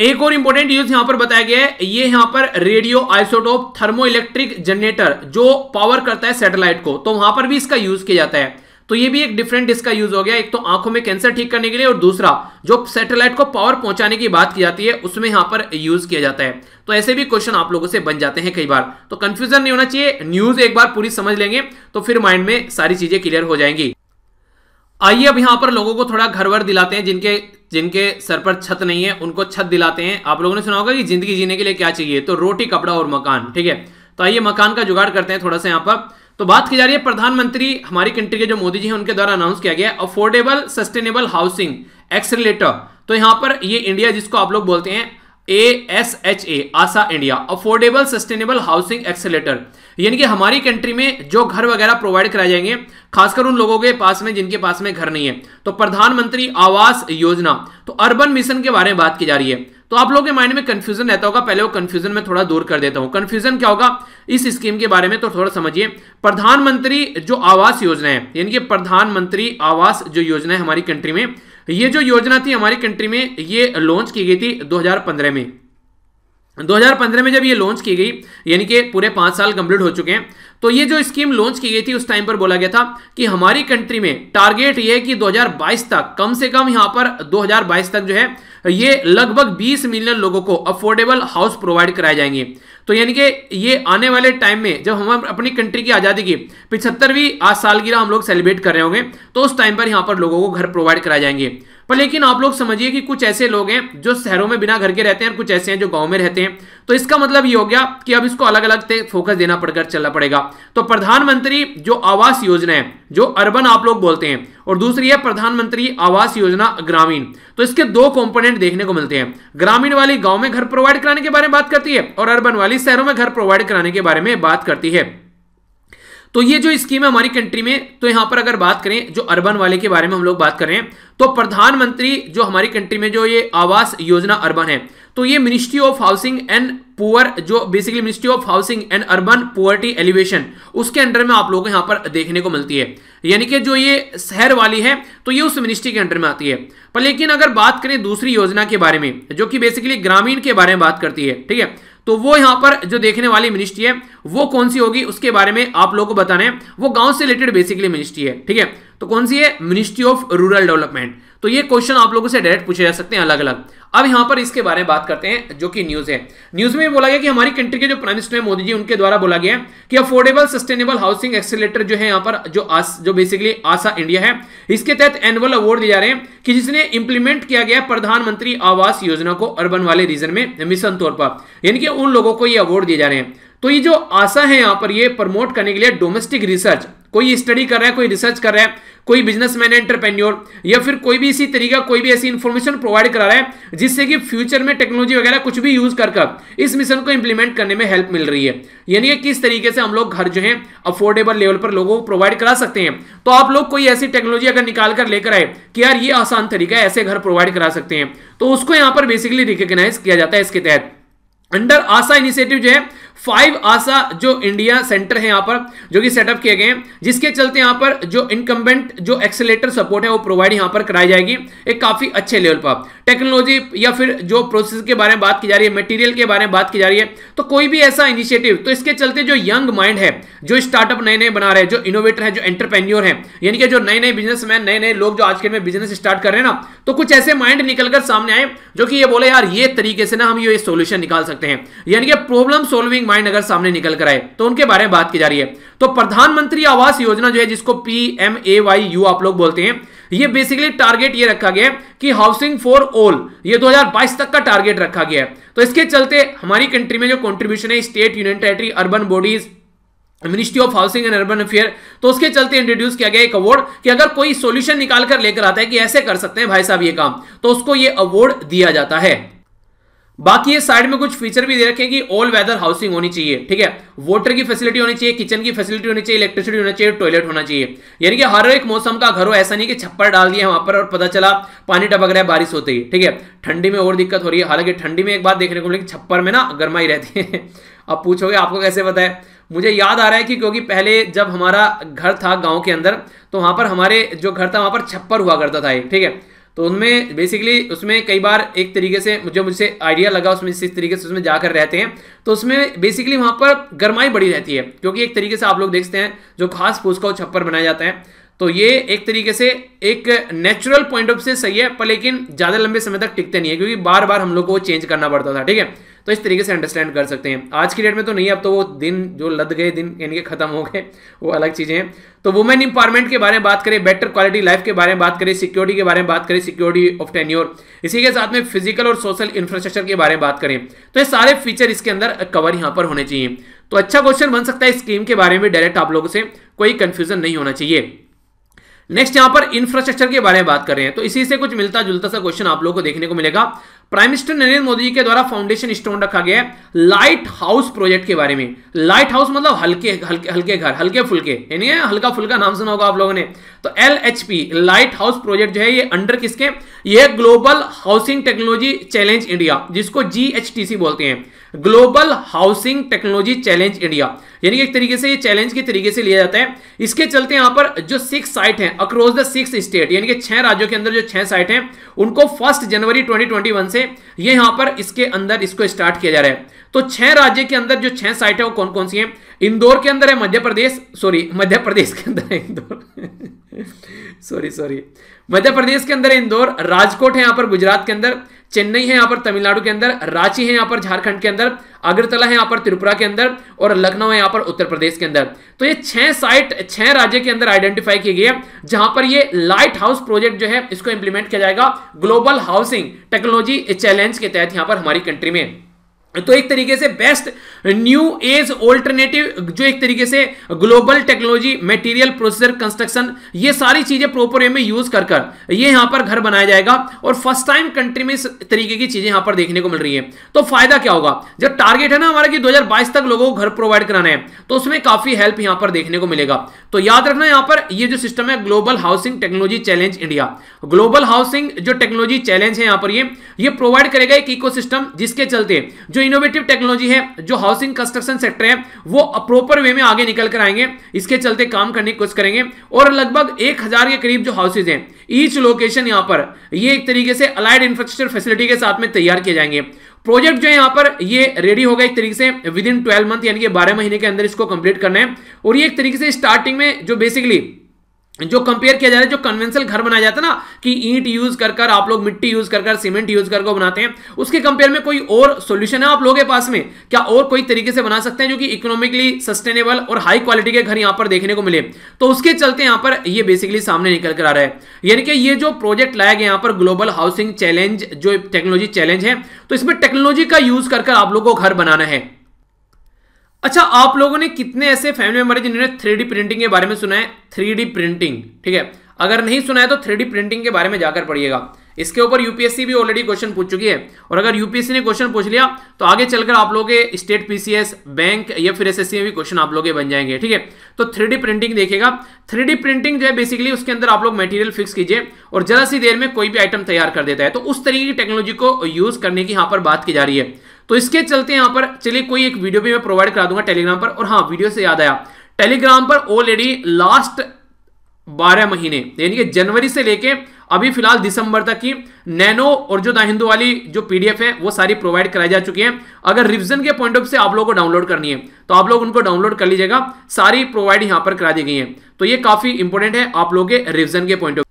एक और इंपॉर्टेंट यूज यहां पर बताया गया है ये यहां पर radio isotope thermo electric generator जो पावर करता है सैटेलाइट को तो वहां पर भी इसका यूज किया जाता है तो ये भी एक डिफरेंट इसका यूज हो गया एक तो आंखों में कैंसर ठीक करने के लिए और दूसरा जो सैटेलाइट को पावर पहुंचाने की बात की जाती है उसमें यहां पर यूज किया जाता है तो ऐसे भी क्वेश्चन आप लोगों से बन जाते हैं कई बार तो कंफ्यूजन नहीं होना चाहिए न्यूज एक बार पूरी समझ लेंगे तो फिर माइंड में सारी चीजें क्लियर हो जाएंगी आइए अब यहाँ पर लोगों को थोड़ा घर वर दिलाते हैं जिनके जिनके सर पर छत नहीं है उनको छत दिलाते हैं आप लोगों ने सुना होगा कि जिंदगी जीने के लिए क्या चाहिए तो रोटी कपड़ा और मकान ठीक है तो आइए मकान का जुगाड़ करते हैं थोड़ा सा यहाँ पर तो बात की जा रही है प्रधानमंत्री हमारी कंट्री के जो मोदी जी हैं उनके द्वारा अनाउंस किया गया अफोर्डेबल सस्टेनेबल हाउसिंग एक्सलेटर तो यहाँ पर ये इंडिया जिसको आप लोग बोलते हैं A S H A ASHA India affordable sustainable housing accelerator यानी कि हमारी कंट्री में जो घर वगैरह प्रोवाइड कराए जाएंगे खासकर उन लोगों के पास में जिनके पास में घर नहीं है तो प्रधानमंत्री आवास योजना तो अर्बन मिशन के बारे में बात की जा रही है तो आप लोगों के माइंड में कंफ्यूजन रहता होगा पहले वो कंफ्यूजन में थोड़ा दूर कर देता हूं कंफ्यूजन क्या होगा इस स्कीम के बारे में तो थोड़ा समझिए प्रधानमंत्री जो आवास योजना है यानी कि प्रधानमंत्री आवास जो योजना है हमारी कंट्री में ये जो योजना थी हमारी कंट्री में ये लॉन्च की गई थी 2015 में 2015 में जब ये लॉन्च की गई यानी कि पूरे पांच साल कंप्लीट हो चुके हैं तो ये जो स्कीम लॉन्च की गई थी उस टाइम पर बोला गया था कि हमारी कंट्री में टारगेट ये है कि 2022 तक कम से कम यहां पर 2022 तक जो है ये लगभग 20 मिलियन लोगों को अफोर्डेबल हाउस प्रोवाइड कराए जाएंगे तो यानी कि ये आने वाले टाइम में जब हम अपनी कंट्री की आज़ादी की पिछहत्तरवीं आज सालगिरह हम लोग सेलिब्रेट कर रहे होंगे तो उस टाइम पर यहां पर लोगों को घर प्रोवाइड कराए जाएंगे पर लेकिन आप लोग समझिए कि कुछ ऐसे लोग हैं जो शहरों में बिना घर के रहते हैं और कुछ ऐसे हैं जो गाँव में रहते हैं तो इसका मतलब ये हो गया कि अब इसको अलग अलग फोकस देना पड़कर चलना पड़ेगा तो प्रधानमंत्री जो आवास योजना है जो अर्बन आप लोग बोलते हैं और दूसरी है प्रधानमंत्री आवास योजना ग्रामीण तो इसके दो कॉम्पोनेंट देखने को मिलते हैं ग्रामीण वाली गांव में घर प्रोवाइड कराने के बारे में बात करती है और अर्बन वाली शहरों में घर प्रोवाइड कराने के बारे में बात करती है तो ये जो स्कीम है हमारी कंट्री में तो यहां पर अगर बात करें जो अर्बन वाले के बारे में हम लोग बात कर रहे हैं तो प्रधानमंत्री जो हमारी कंट्री में जो ये आवास योजना अर्बन है तो ये ministry of housing and poor जो basically ministry of housing and urban poverty alleviation उसके अंडर में आप लोगों को यहाँ पर देखने को मिलती है यानी कि जो ये शहर वाली है तो ये उस मिनिस्ट्री के अंडर में आती है पर लेकिन अगर बात करें दूसरी योजना के बारे में जो कि बेसिकली ग्रामीण के बारे में बात करती है ठीक है तो वो यहां पर जो देखने वाली मिनिस्ट्री है वो कौन सी होगी उसके बारे में आप लोगों को बताना है वो गांव से रिलेटेड बेसिकली मिनिस्ट्री है ठीक है तो कौन सी है मिनिस्ट्री ऑफ रूरल डेवलपमेंट तो ये क्वेश्चन आप लोगों से डायरेक्ट पूछे जा सकते हैं अलग अलग अब यहां पर इसके बारे में बात करते हैं जो कि न्यूज़ है न्यूज़ में बोला गया कि हमारी कंट्री के जो प्राइम मिनिस्टर मोदी जी उनके द्वारा बोला गया कि अफोर्डेबल सस्टेनेबल हाउसिंग एक्सेलेटर जो है यहां पर जो आस, जो बेसिकली आशा इंडिया है इसके तहत एनुअल अवार्ड दिए जा रहे हैं कि जिसने इंप्लीमेंट किया गया प्रधानमंत्री आवास योजना को अर्बन वाले रीजन में मिशन तौर पर यानी कि उन लोगों को ये अवार्ड दिए जा रहे हैं तो ये जो आशा है यहाँ पर ये प्रमोट करने के लिए डोमेस्टिक रिसर्च कोई स्टडी कर रहा है कोई रिसर्च कर रहा है कोई बिजनेसमैन एंटरप्रेन्योर या फिर कोई भी इसी तरीका कोई भी ऐसी इंफॉर्मेशन प्रोवाइड करा रहा है जिससे कि फ्यूचर में टेक्नोलॉजी वगैरह कुछ भी यूज कर इस मिशन को इंप्लीमेंट करने में हेल्प मिल रही है यानी कि किस तरीके से हम लोग घर जो है अफोर्डेबल लेवल पर लोगों को प्रोवाइड करा सकते हैं तो आप लोग कोई ऐसी टेक्नोलॉजी अगर निकाल कर लेकर आए कि यार ये आसान तरीका है ऐसे घर प्रोवाइड करा सकते हैं तो उसको यहाँ पर बेसिकली रिकोगनाइज किया जाता है इसके तहत अंडर आशा इनिशिएटिव जो है फाइव आशा जो इंडिया सेंटर है यहां पर जो कि सेटअप किए गए हैं जिसके चलते यहां पर जो इनकम्बेंट जो एक्सेलेटर सपोर्ट है वो प्रोवाइड यहां पर कराई जाएगी एक काफ़ी अच्छे लेवल पर टेक्नोलॉजी या फिर जो प्रोसेस के बारे में बात की जा रही है मटेरियल के बारे में बात की जा रही है तो कोई भी ऐसा इनिशिएटिव तो इसके चलते जो यंग माइंड है जो स्टार्टअप नए नए बना रहे हैं जो इनोवेटर है जो एंटरप्रेन्योर है यानी कि जो नए नए बिजनेसमैन नए नए लोग जो आज के में बिजनेस स्टार्ट कर रहे हैं ना तो कुछ ऐसे माइंड निकलकर सामने आए जो कि ये बोले यार ये तरीके से ना हम ये सोल्यूशन निकाल सकते हैं यानी कि प्रॉब्लम सोल्विंग माइंड अगर सामने निकल कर आए तो उनके बारे में बात की जा रही है तो प्रधानमंत्री आवास योजना जो है जिसको P M A Y U आप लोग बोलते हैं ये बेसिकली टारगेट ये रखा गया है कि हाउसिंग फॉर ऑल ये 2022 तक का टारगेट रखा गया है तो इसके चलते हमारी कंट्री में जो कॉन्ट्रीब्यूशन है state union territory urban bodies ministry of housing and urban affair तो उसके चलते इंट्रोड्यूस किया गया एक अवार्ड कि अगर कोई सॉल्यूशन निकालकर लेकर आता है कि ऐसे कर सकते हैं भाई साहब ये काम तो उसको ये अवार्ड दिया जाता है बाकी ये साइड में कुछ फीचर भी दे रखे हैं कि ऑल वेदर हाउसिंग होनी चाहिए ठीक है वाटर की फैसिलिटी होनी चाहिए किचन की फैसिलिटी होनी चाहिए इलेक्ट्रिसिटी होना चाहिए टॉयलेट होना चाहिए यानी कि हर एक मौसम का घर हो ऐसा नहीं कि छप्पर डाल दिया वहां पर और पता चला पानी टपक रहा है बारिश होती है ठीक है ठंडी में और दिक्कत हो रही है हालांकि ठंडी में एक बात देखने को मिली छप्पर में ना गर्मा ही रहती है *laughs* अब पूछोगे आपको कैसे पता है मुझे याद आ रहा है कि क्योंकि पहले जब हमारा घर था गाँव के अंदर तो वहां पर हमारे जो घर था वहां पर छप्पर हुआ करता था ठीक है तो उनमें बेसिकली उसमें कई बार एक तरीके से जो मुझसे आइडिया लगा उसमें इस तरीके से उसमें जाकर रहते हैं तो उसमें बेसिकली वहां पर गर्माई बड़ी रहती है क्योंकि एक तरीके से आप लोग देखते हैं जो खास फूस का छप्पर बनाया जाता है तो ये एक तरीके से एक नेचुरल पॉइंट ऑफ से सही है पर लेकिन ज़्यादा लंबे समय तक टिकते नहीं है क्योंकि बार बार हम लोग को वो चेंज करना पड़ता था ठीक है तो इस तरीके से अंडरस्टैंड कर सकते हैं आज की डेट में तो नहीं अब तो वो दिन जो लद गए दिन यानी कि खत्म हो गए वो अलग चीज़ें हैं तो वुमेन इंपावरमेंट के बारे में बात करें बेटर क्वालिटी लाइफ के बारे में बात करें सिक्योरिटी के बारे में बात करें सिक्योरिटी ऑफ टेन्योर इसी के साथ में फिजिकल और सोशल इंफ्रास्ट्रक्चर के बारे में बात करें तो ये सारे फीचर इसके अंदर कवर यहाँ पर होने चाहिए तो अच्छा क्वेश्चन बन सकता है स्कीम के बारे में डायरेक्ट आप लोगों से कोई कन्फ्यूजन नहीं होना चाहिए नेक्स्ट यहां पर इंफ्रास्ट्रक्चर के बारे में बात कर रहे हैं तो इसी से कुछ मिलता जुलता सा क्वेश्चन आप लोगों को देखने को मिलेगा प्राइम मिनिस्टर नरेंद्र मोदी जी के द्वारा फाउंडेशन स्टोन रखा गया है लाइट हाउस प्रोजेक्ट के बारे में लाइट हाउस मतलब हल्के हल्के हल्के घर हल्के फुल्के यानी हल्का फुल्का नाम सुना होगा आप लोगों ने तो एल लाइट हाउस प्रोजेक्ट जो है ये अंडर किसके ये global housing technology challenge India जिसको जी एच टी सी बोलते हैं global housing technology challenge India यानी कि एक तरीके से ये चैलेंज के तरीके से लिया जाता है इसके चलते यहां पर जो सिक्स साइट हैं अक्रॉस द सिक्स स्टेट यानी कि छह राज्यों के अंदर जो छह साइट हैं उनको फर्स्ट जनवरी 2021 से ये यहां पर इसके अंदर इसको स्टार्ट किया जा रहा है तो छह राज्य के अंदर जो छह साइट है वो कौन कौन सी है इंदौर के अंदर है मध्य प्रदेश सॉरी मध्य प्रदेश के अंदर है इंदौर सॉरी *laughs* सॉरी मध्य प्रदेश के अंदर इंदौर राजकोट है यहां पर गुजरात के अंदर चेन्नई है यहाँ पर तमिलनाडु के अंदर रांची है यहाँ पर झारखंड के अंदर अगरतला है यहाँ पर त्रिपुरा के अंदर और लखनऊ है यहाँ पर उत्तर प्रदेश के अंदर तो ये छह साइट छह राज्य के अंदर आइडेंटिफाई की गई है जहां पर ये लाइट हाउस प्रोजेक्ट जो है इसको इंप्लीमेंट किया जाएगा ग्लोबल हाउसिंग टेक्नोलॉजी चैलेंज के तहत यहाँ पर हमारी कंट्री में तो एक तरीके से बेस्ट न्यू एज ऑल्टरनेटिव जो एक तरीके से global technology material processor construction ये सारी चीजें प्रॉपर वे में यूज कर कर ये यहां पर घर बनाया जाएगा और फर्स्ट टाइम कंट्री में इस तरीके की चीजें यहां पर देखने को मिल रही है तो फायदा क्या होगा जब टारगेट है ना हमारा कि 2022 तक लोगों को घर प्रोवाइड कराना है तो उसमें काफी हेल्प यहां पर देखने को मिलेगा तो याद रखना यहां पर यह जो सिस्टम है global housing technology challenge India global housing जो टेक्नोलॉजी चैलेंज है यहां पर ये ये प्रोवाइड करेगा एक इको जिसके चलते जो जो इनोवेटिव टेक्नोलॉजी है जो हाउसिंग कंस्ट्रक्शन सेक्टर है वो प्रॉपर वे में आगे निकल कर आएंगे इसके चलते काम करने की कोशिश करेंगे और लगभग एक हजार के करीब जो हाउसेज हैं ईच लोकेशन यहाँ पर ये एक तरीके से अलाइड इंफ्रास्ट्रक्चर फैसिलिटी के साथ में तैयार किए जाएंगे प्रोजेक्ट जो है यहाँ पर ये रेडी होगा एक तरीके से विद इन ट्वेल्व मंथ यानी कि बारह महीने के अंदर इसको कंप्लीट करना है और ये एक तरीके से स्टार्टिंग में जो बेसिकली जो कंपेयर किया जा रहा है जो कन्वेंशनल घर बनाया जाता है ना कि ईंट यूज कर कर आप लोग मिट्टी यूज कर कर सीमेंट यूज कर बनाते हैं उसके कंपेयर में कोई और सॉल्यूशन है आप लोगों के पास में क्या और कोई तरीके से बना सकते हैं जो कि इकोनॉमिकली सस्टेनेबल और हाई क्वालिटी के घर यहां पर देखने को मिले तो उसके चलते यहां पर ये बेसिकली सामने निकल कर आ रहा है यानी कि ये जो प्रोजेक्ट लाया गया यहां पर ग्लोबल हाउसिंग चैलेंज जो टेक्नोलॉजी चैलेंज है तो इसमें टेक्नोलॉजी का यूज कर आप लोग को घर बनाना है अच्छा आप लोगों ने कितने ऐसे फैमिली मेंबर है जिन्होंने थ्री प्रिंटिंग के बारे में सुना है थ्री प्रिंटिंग ठीक है अगर नहीं सुना है तो थ्री प्रिंटिंग के बारे में जाकर पढ़िएगा इसके ऊपर यूपीएससी भी ऑलरेडी क्वेश्चन पूछ चुकी है और अगर यूपीएससी ने क्वेश्चन पूछ लिया तो आगे चलकर आप लोगों के स्टेट पीसीएस बैंक या फिर एसएससी में भी क्वेश्चन आप लोग बन जाएंगे ठीक है तो थ्री प्रिंटिंग देखिएगा थ्री प्रिंटिंग जो है बेसिकली उसके अंदर आप लोग मटेरियल फिक्स कीजिए और जरा सी देर में कोई भी आइटम तैयार कर देता है तो उस तरीके की टेक्नोलॉजी को यूज करने की यहाँ पर बात की जा रही है तो इसके चलते यहां पर चलिए कोई एक वीडियो भी मैं प्रोवाइड करा दूंगा टेलीग्राम पर और हाँ वीडियो से याद आया टेलीग्राम पर ऑलरेडी लास्ट बारह महीने यानी कि जनवरी से लेके अभी फिलहाल दिसंबर तक की नैनो और जो दाहिंदू वाली जो पीडीएफ है वो सारी प्रोवाइड कराई जा चुकी है अगर रिविजन के पॉइंट ऑफ से आप लोगों को डाउनलोड करनी है तो आप लोग उनको डाउनलोड कर लीजिएगा सारी प्रोवाइड यहां पर करा दी गई है तो ये काफी इंपॉर्टेंट है आप लोगों के रिविजन के पॉइंट ऑफ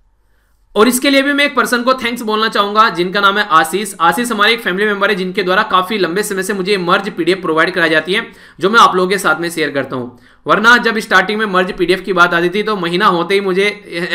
और इसके लिए भी मैं एक पर्सन को थैंक्स बोलना चाहूंगा जिनका नाम है आशीष आशीष हमारे एक फैमिली मेंबर है जिनके द्वारा काफी लंबे समय से मुझे मर्ज पीडीएफ प्रोवाइड कराई जाती है जो मैं आप लोगों के साथ में शेयर करता हूँ वरना जब स्टार्टिंग में मर्ज पीडीएफ की बात आती थी तो महीना होते ही मुझे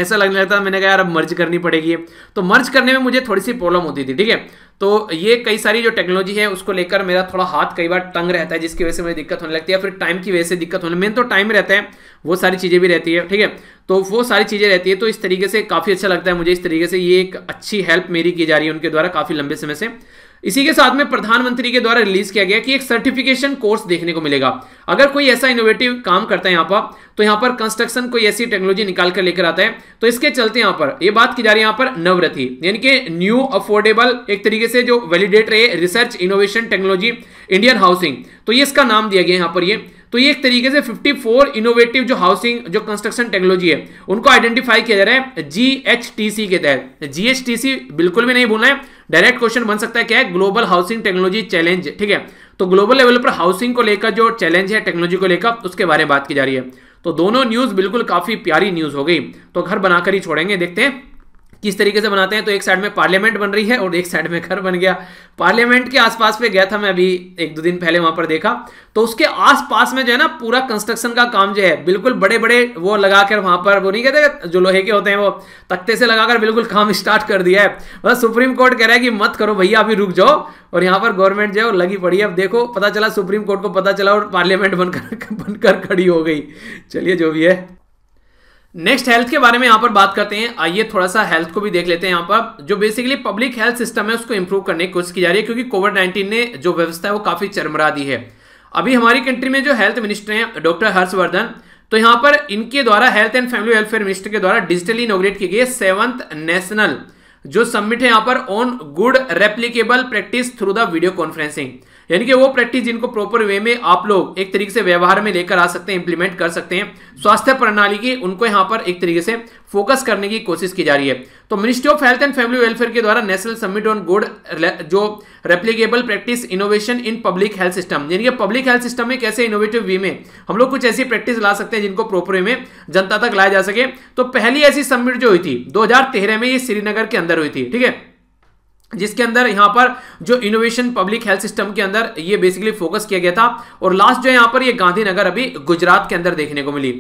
ऐसा लगने लगता मैंने कहा यार अब मर्ज करनी पड़ेगी तो मर्ज करने में मुझे थोड़ी सी प्रॉब्लम होती थी ठीक है तो ये कई सारी जो टेक्नोलॉजी है उसको लेकर मेरा थोड़ा हाथ कई बार तंग रहता है जिसकी वजह से मुझे दिक्कत होने लगती है फिर टाइम की वजह से दिक्कत होने मेन तो टाइम रहता है वो सारी चीज़ें भी रहती है ठीक है तो वो सारी चीज़ें रहती है तो इस तरीके से काफ़ी अच्छा लगता है मुझे इस तरीके से ये एक अच्छी हेल्प मेरी की जा रही है उनके द्वारा काफ़ी लंबे समय से इसी के साथ में प्रधानमंत्री के द्वारा रिलीज किया गया कि एक सर्टिफिकेशन कोर्स देखने को मिलेगा अगर कोई ऐसा इनोवेटिव काम करता है यहाँ पर तो यहाँ पर कंस्ट्रक्शन कोई ऐसी टेक्नोलॉजी निकाल कर लेकर आता है तो इसके चलते यहाँ पर ये बात की जा रही है यहाँ पर नवरथी यानी कि न्यू अफोर्डेबल एक तरीके से जो वैलिडेट रहे research innovation technology Indian housing तो ये इसका नाम दिया गया यहाँ पर ये तो ये एक तरीके से 54 इनोवेटिव जो हाउसिंग जो कंस्ट्रक्शन टेक्नोलॉजी है उनको आइडेंटिफाई किया जा रहा है जीएचटीसी के तहत जीएचटीसी बिल्कुल भी नहीं भूलना है डायरेक्ट क्वेश्चन बन सकता है क्या है ग्लोबल हाउसिंग टेक्नोलॉजी चैलेंज ठीक है तो ग्लोबल लेवल पर हाउसिंग को लेकर जो चैलेंज है टेक्नोलॉजी को लेकर उसके बारे में बात की जा रही है तो दोनों न्यूज़ बिल्कुल काफ़ी प्यारी न्यूज़ हो गई तो घर बनाकर ही छोड़ेंगे देखते हैं किस तरीके से बनाते हैं तो एक साइड में पार्लियामेंट बन रही है और एक साइड में घर बन गया पार्लियामेंट के आसपास पे गया था मैं अभी एक दो दिन पहले वहां पर देखा तो उसके आसपास में जो है ना पूरा कंस्ट्रक्शन का काम जो है बिल्कुल बड़े बड़े वो लगाकर वहां पर वो नहीं कहते जो लोहे के होते हैं वो तख्ते से लगाकर बिल्कुल काम स्टार्ट कर दिया है बस सुप्रीम कोर्ट कह रहा है कि मत करो भैया अभी रुक जाओ और यहाँ पर गवर्नमेंट जो है लगी पड़ी है अब देखो पता चला सुप्रीम कोर्ट को पता चला और पार्लियामेंट बनकर बनकर खड़ी हो गई चलिए जो भी है नेक्स्ट हेल्थ के बारे में यहाँ पर बात करते हैं आइए थोड़ा सा हेल्थ को भी देख लेते हैं यहाँ पर जो बेसिकली पब्लिक हेल्थ सिस्टम है उसको इंप्रूव करने की कोशिश की जा रही है क्योंकि कोविड नाइन्टीन ने जो व्यवस्था है वो काफ़ी चरमरा दी है अभी हमारी कंट्री में जो हेल्थ मिनिस्टर हैं डॉक्टर हर्षवर्धन तो यहाँ पर इनके द्वारा health and family welfare minister के द्वारा डिजिटली इनोग्रेट की गई है सेवंथ नेशनल जो सबमिट है यहाँ पर on good replicable practice through the video conferencing यानी कि वो प्रैक्टिस जिनको प्रॉपर वे में आप लोग एक तरीके से व्यवहार में लेकर आ सकते हैं इंप्लीमेंट कर सकते हैं स्वास्थ्य प्रणाली की उनको यहाँ पर एक तरीके से फोकस करने की कोशिश की जा रही है तो ministry of health and family welfare के द्वारा नेशनल समिट ऑन गुड जो replicable practice innovation in public health system यानी कि पब्लिक हेल्थ सिस्टम में कैसे इनोवेटिव वे में हम लोग कुछ ऐसी प्रैक्टिस ला सकते हैं जिनको प्रॉपर वे में जनता तक लाया जा सके तो पहली ऐसी समिट जो हुई थी दो में ये श्रीनगर के अंदर हुई थी ठीक है जिसके अंदर यहाँ पर जो इनोवेशन पब्लिक हेल्थ सिस्टम के अंदर ये बेसिकली फोकस किया गया था और लास्ट जो है यहाँ पर ये गांधीनगर अभी गुजरात के अंदर देखने को मिली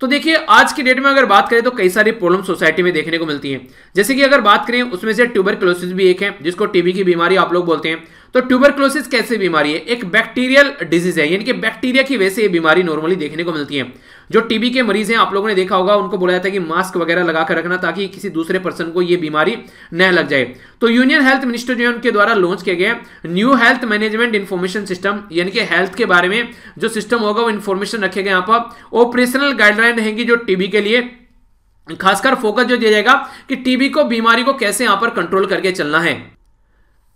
तो देखिए आज की डेट में अगर बात करें तो कई सारी प्रॉब्लम सोसाइटी में देखने को मिलती हैं जैसे कि अगर बात करें उसमें से ट्यूबर भी एक है जिसको टीबी की बीमारी आप लोग बोलते हैं तो ट्यूबर कैसे बीमारी है एक बैक्टीरियल डिजीज है यानी कि बैक्टीरिया की वजह से ये बीमारी नॉर्मली देखने को मिलती है जो टीबी के मरीज हैं आप लोगों ने देखा होगा उनको बोला जाता है कि मास्क वगैरह लगा कर रखना ताकि किसी दूसरे पर्सन को ये बीमारी न लग जाए तो यूनियन हेल्थ मिनिस्टर जो है उनके द्वारा लॉन्च किया गया new health management information system यानी कि हेल्थ के बारे में जो सिस्टम होगा वो इन्फॉर्मेशन रखेगा यहाँ पर ऑपरेशनल गाइडलाइन रहेंगी जो टीबी के लिए खासकर फोकस जो दिया जाएगा कि टीबी को बीमारी को कैसे यहां पर कंट्रोल करके चलना है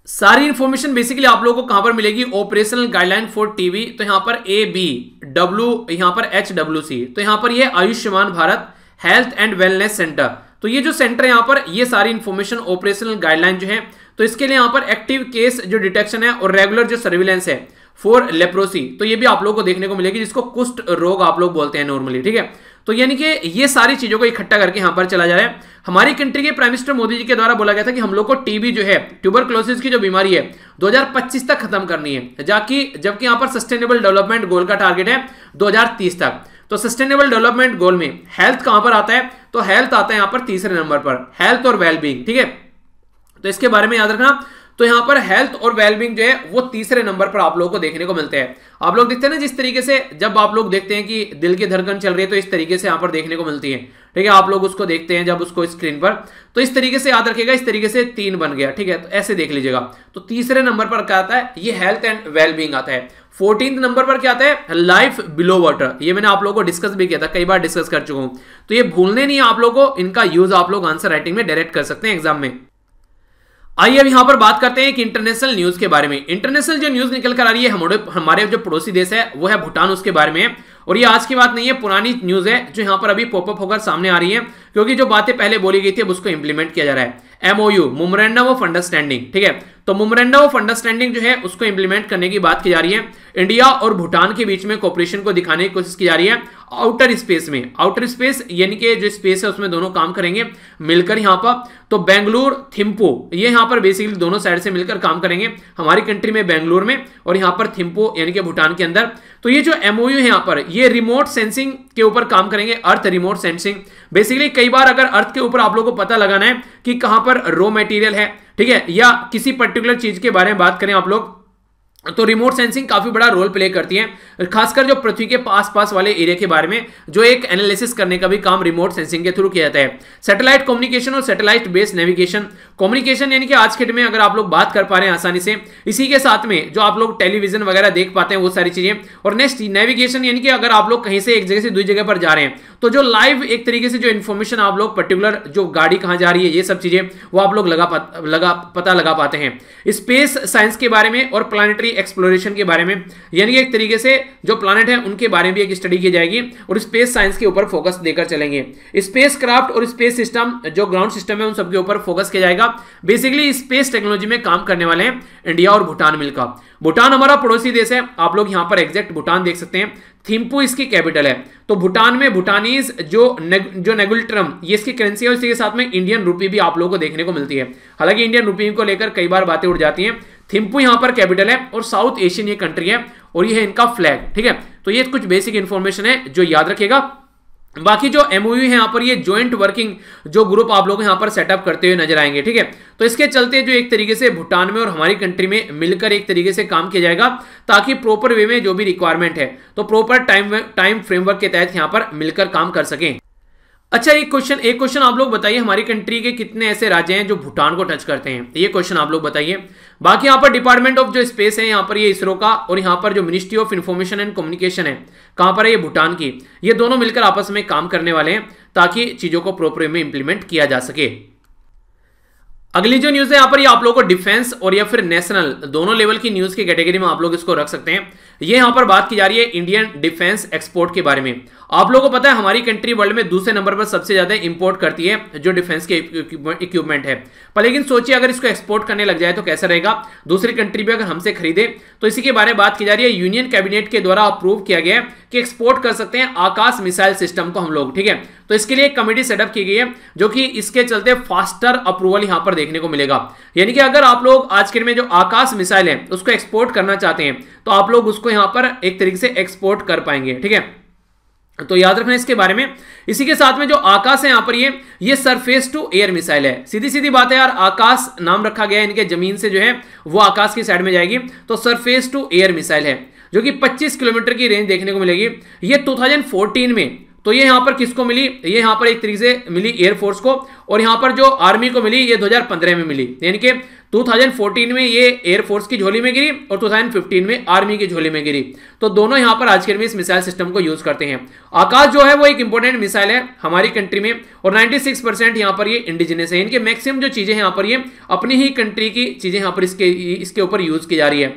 सारी इन्फॉर्मेशन बेसिकली आप लोगों को कहां पर मिलेगी ऑपरेशनल गाइडलाइन फॉर टीवी तो यहां पर ए बी डब्ल्यू यहां पर एच डब्ल्यू सी तो यहां पर ये Ayushman Bharat health and wellness centre तो ये जो सेंटर है पर ये सारी इन्फॉर्मेशन ऑपरेशनल गाइडलाइन जो है तो इसके लिए यहां पर एक्टिव केस जो डिटेक्शन है और रेगुलर जो सर्विलेंस है फॉर लेप्रोसी तो ये भी आप लोगों को देखने को मिलेगी जिसको कुष्ठ रोग आप लोग बोलते हैं नॉर्मली ठीक है तो यानी कि ये सारी चीज़ों को इकट्ठा करके यहां पर चला जा रहा है हमारी कंट्री के प्राइम मिनिस्टर मोदी जी के द्वारा बोला गया था कि हम लोग को टीबी जो है ट्यूबर क्लोसिस की जो बीमारी है 2025 तक खत्म करनी है जबकि यहां पर सस्टेनेबल डेवलपमेंट गोल का टारगेट है 2030 तक तो सस्टेनेबल डेवलपमेंट गोल में हेल्थ कहां पर आता है तो हेल्थ आता है यहां पर तीसरे नंबर पर हेल्थ और वेलबींग ठीक है तो इसके बारे में याद रखना तो यहां पर हेल्थ और वेलबिंग जो है वो तीसरे नंबर पर आप लोगों को देखने को मिलते हैं आप लोग देखते हैं ना जिस तरीके से जब आप लोग देखते हैं कि दिल की धड़कन चल रही है तो इस तरीके से यहां पर देखने को मिलती है ठीक है आप लोग उसको देखते हैं जब उसको स्क्रीन पर तो इस तरीके से याद रखेगा इस तरीके से तीन बन गया ठीक है तो ऐसे देख लीजिएगा तो तीसरे नंबर पर क्या आता है ये हेल्थ एंड वेलबींग आता है फोर्टीन नंबर पर क्या आता है लाइफ बिलो वाटर ये मैंने आप लोगों को डिस्कस भी किया था कई बार डिस्कस कर चुका हूं तो ये भूलने नहीं आप लोगों को इनका यूज आप लोग आंसर राइटिंग में डायरेक्ट कर सकते हैं एग्जाम में आइए अब यहां पर बात करते हैं कि इंटरनेशनल न्यूज के बारे में इंटरनेशनल जो न्यूज निकल कर आ रही है हमारे जो पड़ोसी देश है वो है भूटान उसके बारे में और ये आज की बात नहीं है पुरानी न्यूज़ है जो यहां पर अभी पॉपअप होकर सामने आ रही है क्योंकि जो बातें पहले बोली गई थी अब उसको इंप्लीमेंट किया जा रहा है एमओयू मुमरेंडम ऑफ अंडरस्टैंडिंग ठीक है तो मुमरेंडम ऑफ अंडरस्टैंडिंग जो है उसको इंप्लीमेंट करने की बात की जा रही है इंडिया और भूटान के बीच में कॉपरेशन को दिखाने की कोशिश की जा रही है आउटर स्पेस में आउटर स्पेस यानी कि जो स्पेस है उसमें दोनों काम करेंगे मिलकर यहाँ पर तो बेंगलुरु थिम्पो ये यहाँ पर बेसिकली दोनों साइड से मिलकर काम करेंगे हमारी कंट्री में बेंगलुरु में और यहां पर थिम्पो यानी कि भूटान के अंदर तो ये जो एमओयू है यहां पर ये रिमोट सेंसिंग के ऊपर काम करेंगे अर्थ रिमोट सेंसिंग बेसिकली कई बार अगर अर्थ के ऊपर आप लोगों को पता लगाना है कि कहां पर रो मटेरियल है ठीक है या किसी पर्टिकुलर चीज के बारे में बात करें आप लोग तो रिमोट सेंसिंग काफी बड़ा रोल प्ले करती है खासकर जो पृथ्वी के पास पास वाले एरिया के बारे में जो एक एनालिसिस करने का भी काम रिमोट सेंसिंग के थ्रू किया जाता है सैटेलाइट कम्युनिकेशन और सैटेलाइट बेस्ड नेविगेशन कम्युनिकेशन यानी कि आज के डेट में अगर आप लोग बात कर पा रहे हैं आसानी से इसी के साथ में जो आप लोग टेलीविजन वगैरह देख पाते हैं वो सारी चीजें और नेक्स्ट नेविगेशन यानी कि अगर आप लोग कहीं से एक जगह से दूसरी जगह पर जा रहे हैं तो जो लाइव एक तरीके से जो इन्फॉर्मेशन आप लोग पर्टिकुलर जो गाड़ी कहाँ जा रही है ये सब चीजें वो आप लोग लगा पा, लगा पता लगा पाते हैं स्पेस साइंस के बारे में और प्लानिटरी एक्सप्लोरेशन के बारे में यानी कि एक तरीके से जो प्लानट है उनके बारे में भी एक स्टडी की जाएगी और स्पेस साइंस के ऊपर फोकस देकर चलेंगे स्पेस क्राफ्ट और स्पेस सिस्टम जो ग्राउंड सिस्टम है उन सबके ऊपर फोकस किया जाएगा का बेसिकली स्पेस टेक्नोलॉजी में काम करने वाले हैं इंडिया और भूटान मिलकर भूटान हमारा पड़ोसी देश है आप लोग यहां पर एग्जैक्ट भूटान देख सकते हैं थिम्पू इसकी कैपिटल है तो भूटान में भूटानीज जो नेग, जो नेगुलट्रम ये इसकी करेंसी है और इसके साथ में इंडियन रुपी भी आप लोगों को देखने को मिलती है हालांकि इंडियन रुपी को लेकर कई बार बातें उड़ जाती हैं थिम्पू यहां पर कैपिटल है और साउथ एशियन ये कंट्री है और ये है इनका फ्लैग ठीक है तो ये कुछ बेसिक इन्फॉर्मेशन है जो याद रखेगा बाकी जो एमओयू है यहाँ पर ये ज्वाइंट वर्किंग जो ग्रुप आप लोग यहाँ पर सेटअप करते हुए नजर आएंगे ठीक है तो इसके चलते जो एक तरीके से भूटान में और हमारी कंट्री में मिलकर एक तरीके से काम किया जाएगा ताकि प्रॉपर वे में जो भी रिक्वायरमेंट है तो प्रॉपर टाइम टाइम फ्रेमवर्क के तहत यहाँ पर मिलकर काम कर सकें अच्छा एक क्वेश्चन एक क्वेश्चन आप लोग बताइए हमारी कंट्री के कितने ऐसे राज्य हैं जो भूटान को टच करते हैं ये क्वेश्चन आप लोग बताइए बाकी यहाँ पर डिपार्टमेंट ऑफ जो स्पेस है यहाँ पर ये इसरो का और यहाँ पर जो ministry of information and communication है कहाँ पर है ये भूटान की ये दोनों मिलकर आपस में काम करने वाले हैं ताकि चीज़ों को प्रॉपर में इंप्लीमेंट किया जा सके अगली जो न्यूज है यहाँ पर ये आप लोगों को डिफेंस और या फिर नेशनल दोनों लेवल की न्यूज की कैटेगरी में आप लोग इसको रख सकते हैं ये यहां पर बात की जा रही है इंडियन डिफेंस एक्सपोर्ट के बारे में आप लोगों को पता है हमारी कंट्री वर्ल्ड में दूसरे नंबर पर सबसे ज्यादा इंपोर्ट करती है जो डिफेंस के इक्विपमेंट है पर लेकिन सोचिए अगर इसको एक्सपोर्ट करने लग जाए तो कैसा रहेगा दूसरी कंट्री भी अगर हमसे खरीदे तो इसी के बारे में बात की जा रही है यूनियन कैबिनेट के द्वारा अप्रूव किया गया है कि एक्सपोर्ट कर सकते हैं आकाश मिसाइल सिस्टम को हम लोग ठीक है तो इसके लिए एक कमेटी सेटअप की गई है जो कि इसके चलते फास्टर अप्रूवल यहां पर देखने को मिलेगा यानी कि अगर आप लोग आज के में जो आकाश मिसाइल है उसको एक्सपोर्ट करना चाहते हैं तो आप लोग उसको यहां पर एक तरीके से एक्सपोर्ट कर पाएंगे ठीक है तो याद रखना इसके बारे में इसी के साथ में जो आकाश है यहां पर ये ये सरफेस टू एयर मिसाइल है सीधी सीधी बात है यार आकाश नाम रखा गया है इनके जमीन से जो है वो आकाश की साइड में जाएगी तो सरफेस टू एयर मिसाइल है जो कि 25 किलोमीटर की रेंज देखने को मिलेगी ये 2014 में तो ये यहां पर किसको मिली ये यहां पर एक तरीके से मिली एयरफोर्स को और यहाँ पर जो आर्मी को मिली ये 2015 में मिली यानी कि 2014 में ये एयरफोर्स की झोली में गिरी और 2015 में आर्मी की झोली में गिरी तो दोनों यहाँ पर आज के इस मिसाइल सिस्टम को यूज करते हैं आकाश जो है वो एक इंपॉर्टेंट मिसाइल है हमारी कंट्री में और 96 परसेंट यहाँ पर ये इंडिजिनियस है इनके मैक्सिमम जो चीज़ें यहाँ पर ये अपनी ही कंट्री की चीज़ें यहाँ पर इसके इसके ऊपर यूज की जा रही है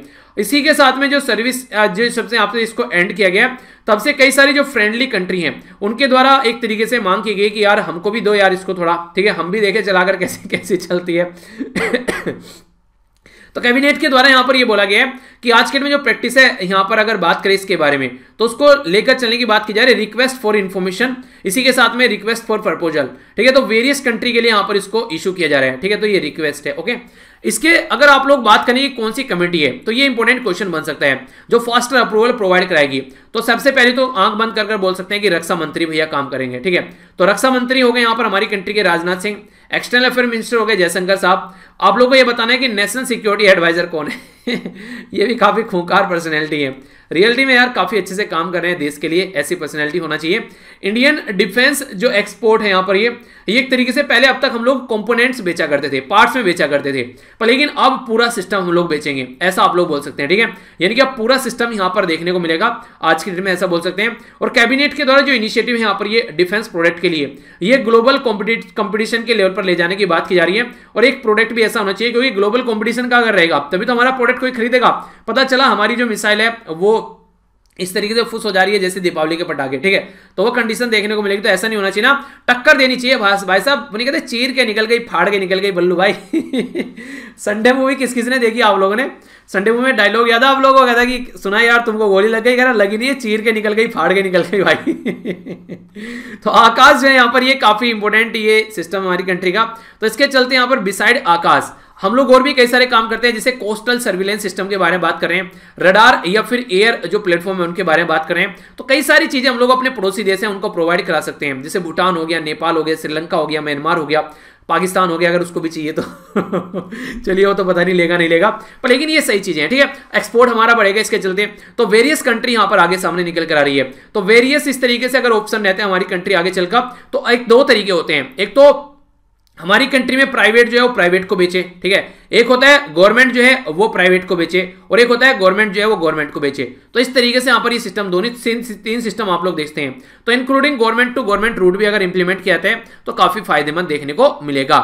इसी के साथ में जो सर्विस जो सबसे आपसे इसको एंड किया गया तब से कई सारी जो फ्रेंडली कंट्री हैं उनके द्वारा एक तरीके से मांग की गई कि यार हमको भी दो यार इसको थोड़ा ठीक है हम भी देखें चलाकर कैसे कैसे चलती है तो कैबिनेट के द्वारा यहां पर ये बोला गया है कि आज के में जो प्रैक्टिस है यहां पर अगर बात करें इसके बारे में तो उसको लेकर चलने की बात की जा रही है रिक्वेस्ट फॉर इन्फॉर्मेशन इसी के साथ में रिक्वेस्ट फॉर प्रपोजल ठीक है तो वेरियस कंट्री के लिए यहां पर इसको इश्यू किया जा रहा है ठीक है तो ये रिक्वेस्ट है ओके इसके अगर आप लोग बात करेंगे कौन सी कमेटी है तो ये इंपॉर्टेंट क्वेश्चन बन सकता है जो फास्टर अप्रूवल प्रोवाइड कराएगी तो सबसे पहले तो आंख बंद कर कर बोल सकते हैं कि रक्षा मंत्री भैया काम करेंगे ठीक है तो रक्षा मंत्री हो गए यहां पर हमारी कंट्री के Rajnath Singh external affair minister हो गए जयशंकर साहब आप लोग को यह बताना है कि नेशनल सिक्योरिटी एडवाइजर कौन है *laughs* ये भी काफ़ी खूंखार पर्सनैलिटी है रियलिटी में यार काफ़ी अच्छे से काम कर रहे हैं देश के लिए ऐसी पर्सनैलिटी होना चाहिए इंडियन डिफेंस जो एक्सपोर्ट है यहाँ पर ये ये एक तरीके से पहले अब तक हम लोग कंपोनेंट्स बेचा करते थे पार्ट्स में बेचा करते थे पर लेकिन अब पूरा सिस्टम हम लोग बेचेंगे ऐसा आप लोग बोल सकते हैं ठीक है यानी कि अब पूरा सिस्टम यहां पर देखने को मिलेगा आज की डेट में ऐसा बोल सकते हैं और कैबिनेट के द्वारा जो इनिशिएटिव है यहां पर ये डिफेंस प्रोडक्ट के लिए ये ग्लोबल कॉम्पिटिशन के लेवल पर ले जाने की बात की जा रही है और एक प्रोडक्ट भी ऐसा होना चाहिए क्योंकि ग्लोबल कॉम्पिटिशन का अगर रहेगा तभी तो हमारा प्रोडक्ट कोई खरीदेगा पता चला हमारी जो मिसाइल है वो इस तरीके से फुस हो जा रही है जैसे दीपावली के पटाखे ठीक है तो वो कंडीशन देखने को मिलेगी तो ऐसा नहीं होना चाहिए ना टक्कर देनी चाहिए भास भाई साहब नहीं कहते चीर के निकल गई फाड़ के निकल गई बल्लू भाई संडे *laughs* मूवी किस किसने देखी आप लोगों ने संडे मूवी में डायलॉग याद आप लोगों को कहता कि सुना यार तुमको गोली लग गई कह रहा लगी नहीं है चीर के निकल गई फाड़ के निकल गई भाई *laughs* तो आकाश जो है यहाँ पर ये काफ़ी इंपोर्टेंट ये सिस्टम हमारी कंट्री का तो इसके चलते यहाँ पर बिसाइड आकाश हम लोग और भी कई सारे काम करते हैं जैसे कोस्टल सर्विलेंस सिस्टम के बारे में बात करें रडार या फिर एयर जो प्लेटफॉर्म है उनके बारे में बात करें तो कई सारी चीज़ें हम लोग अपने पड़ोसी देश हैं उनको प्रोवाइड करा सकते हैं जैसे भूटान हो गया नेपाल हो गया श्रीलंका हो गया म्यांमार हो गया पाकिस्तान हो गया अगर उसको भी चाहिए तो *laughs* चलिए वो तो पता नहीं लेगा नहीं लेगा पर लेकिन ये सही चीज़ें हैं ठीक है एक्सपोर्ट हमारा बढ़ेगा इसके चलते तो वेरियस कंट्री यहाँ पर आगे सामने निकल कर आ रही है तो वेरियस इस तरीके से अगर ऑप्शन रहते हैं हमारी कंट्री आगे चलकर तो एक दो तरीके होते हैं एक तो हमारी कंट्री में प्राइवेट जो है वो प्राइवेट को बेचे ठीक है एक होता है गवर्नमेंट जो है वो प्राइवेट को बेचे और एक होता है गवर्नमेंट जो है वो गवर्नमेंट को बेचे तो इस तरीके से यहाँ पर ये सिस्टम दोनों तीन सिस्टम आप लोग देखते हैं तो including government to government route भी अगर इंप्लीमेंट किया जाता है तो काफी फायदेमंद देखने को मिलेगा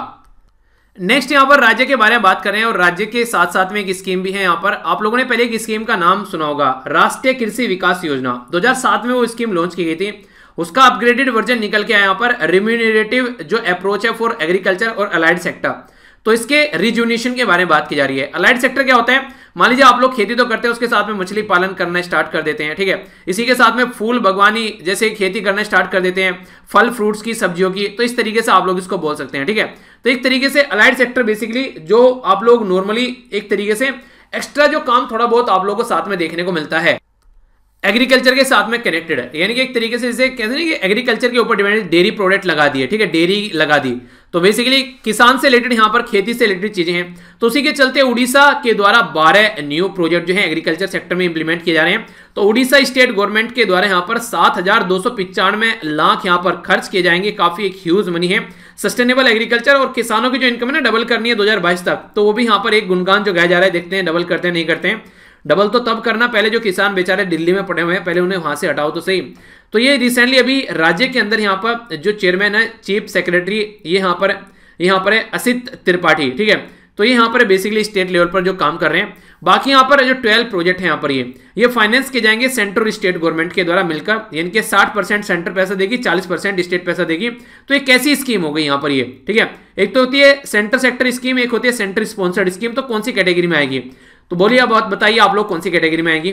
नेक्स्ट यहाँ पर राज्य के बारे में बात कर रहे हैं और राज्य के साथ साथ में एक स्कीम भी है यहाँ पर आप लोगों ने पहले एक स्कीम का नाम सुना होगा राष्ट्रीय कृषि विकास योजना 2007 में वो स्कीम लॉन्च की गई थी उसका अपग्रेडेड वर्जन निकल के आया यहाँ पर रिम्यूनरेटिव जो अप्रोच है फॉर एग्रीकल्चर और अलाइड सेक्टर तो इसके रिज्यूनेशन के बारे में बात की जा रही है अलाइड सेक्टर क्या होता है मान लीजिए आप लोग खेती तो करते हैं उसके साथ में मछली पालन करना स्टार्ट कर देते हैं ठीक है इसी के साथ में फूल बगवानी जैसे खेती करना स्टार्ट कर देते हैं फल फ्रूट्स की सब्जियों की तो इस तरीके से आप लोग इसको बोल सकते हैं ठीक है तो एक तरीके से अलाइड सेक्टर बेसिकली जो आप लोग नॉर्मली एक तरीके से एक्स्ट्रा जो काम थोड़ा बहुत आप लोग को साथ में देखने को मिलता है एग्रीकल्चर के साथ में कनेक्टेड है यानी कि एक तरीके से इसे कहते हैं कि एग्रीकल्चर के ऊपर डिपेंड डेयरी प्रोडक्ट लगा दिए ठीक है डेयरी लगा दी तो बेसिकली किसान से रिलेटेड यहाँ पर खेती से रिलेटेड चीजें हैं तो उसी के चलते उड़ीसा के द्वारा बारह न्यू प्रोजेक्ट जो है एग्रीकल्चर सेक्टर में इंप्लीमेंट किए जा रहे हैं तो उड़ीसा स्टेट गवर्नमेंट के द्वारा यहाँ पर सात हजार दो सौ पिचानवे लाख यहाँ पर खर्च किए जाएंगे काफी एक ह्यूज मनी है सस्टेनेबल एग्रीकल्चर और किसानों की जो इनकम है ना डबल करनी है दो तक तो वो भी यहाँ पर एक गुणगान जो गाया जा रहा है देखते हैं डबल करते हैं नहीं करते हैं डबल तो तब करना पहले जो किसान बेचारे दिल्ली में पड़े हुए हैं पहले उन्हें वहां से हटाओ तो सही तो ये रिसेंटली अभी राज्य के अंदर यहाँ पर जो चेयरमैन है चीफ सेक्रेटरी ये यहाँ पर यहाँ पर है असित त्रिपाठी ठीक है तो ये यहाँ पर बेसिकली स्टेट लेवल पर जो काम कर रहे हैं बाकी यहाँ पर जो ट्वेल्व प्रोजेक्ट है यहाँ पर ये ये फाइनेंस किए जाएंगे सेंट्रल स्टेट गवर्नमेंट के द्वारा मिलकर इनके साठ परसेंट सेंटर पैसा देगी चालीस परसेंट स्टेट पैसा देगी तो ये कैसी स्कीम हो गई यहाँ पर ये ठीक है एक तो होती है सेंटर सेक्टर स्कीम एक होती है सेंटर स्पॉन्सर्ड स्कीम तो कौन सी कैटेगरी में आएगी तो बोलिए आप बताइए आप लोग कौन सी कैटेगरी में आएंगी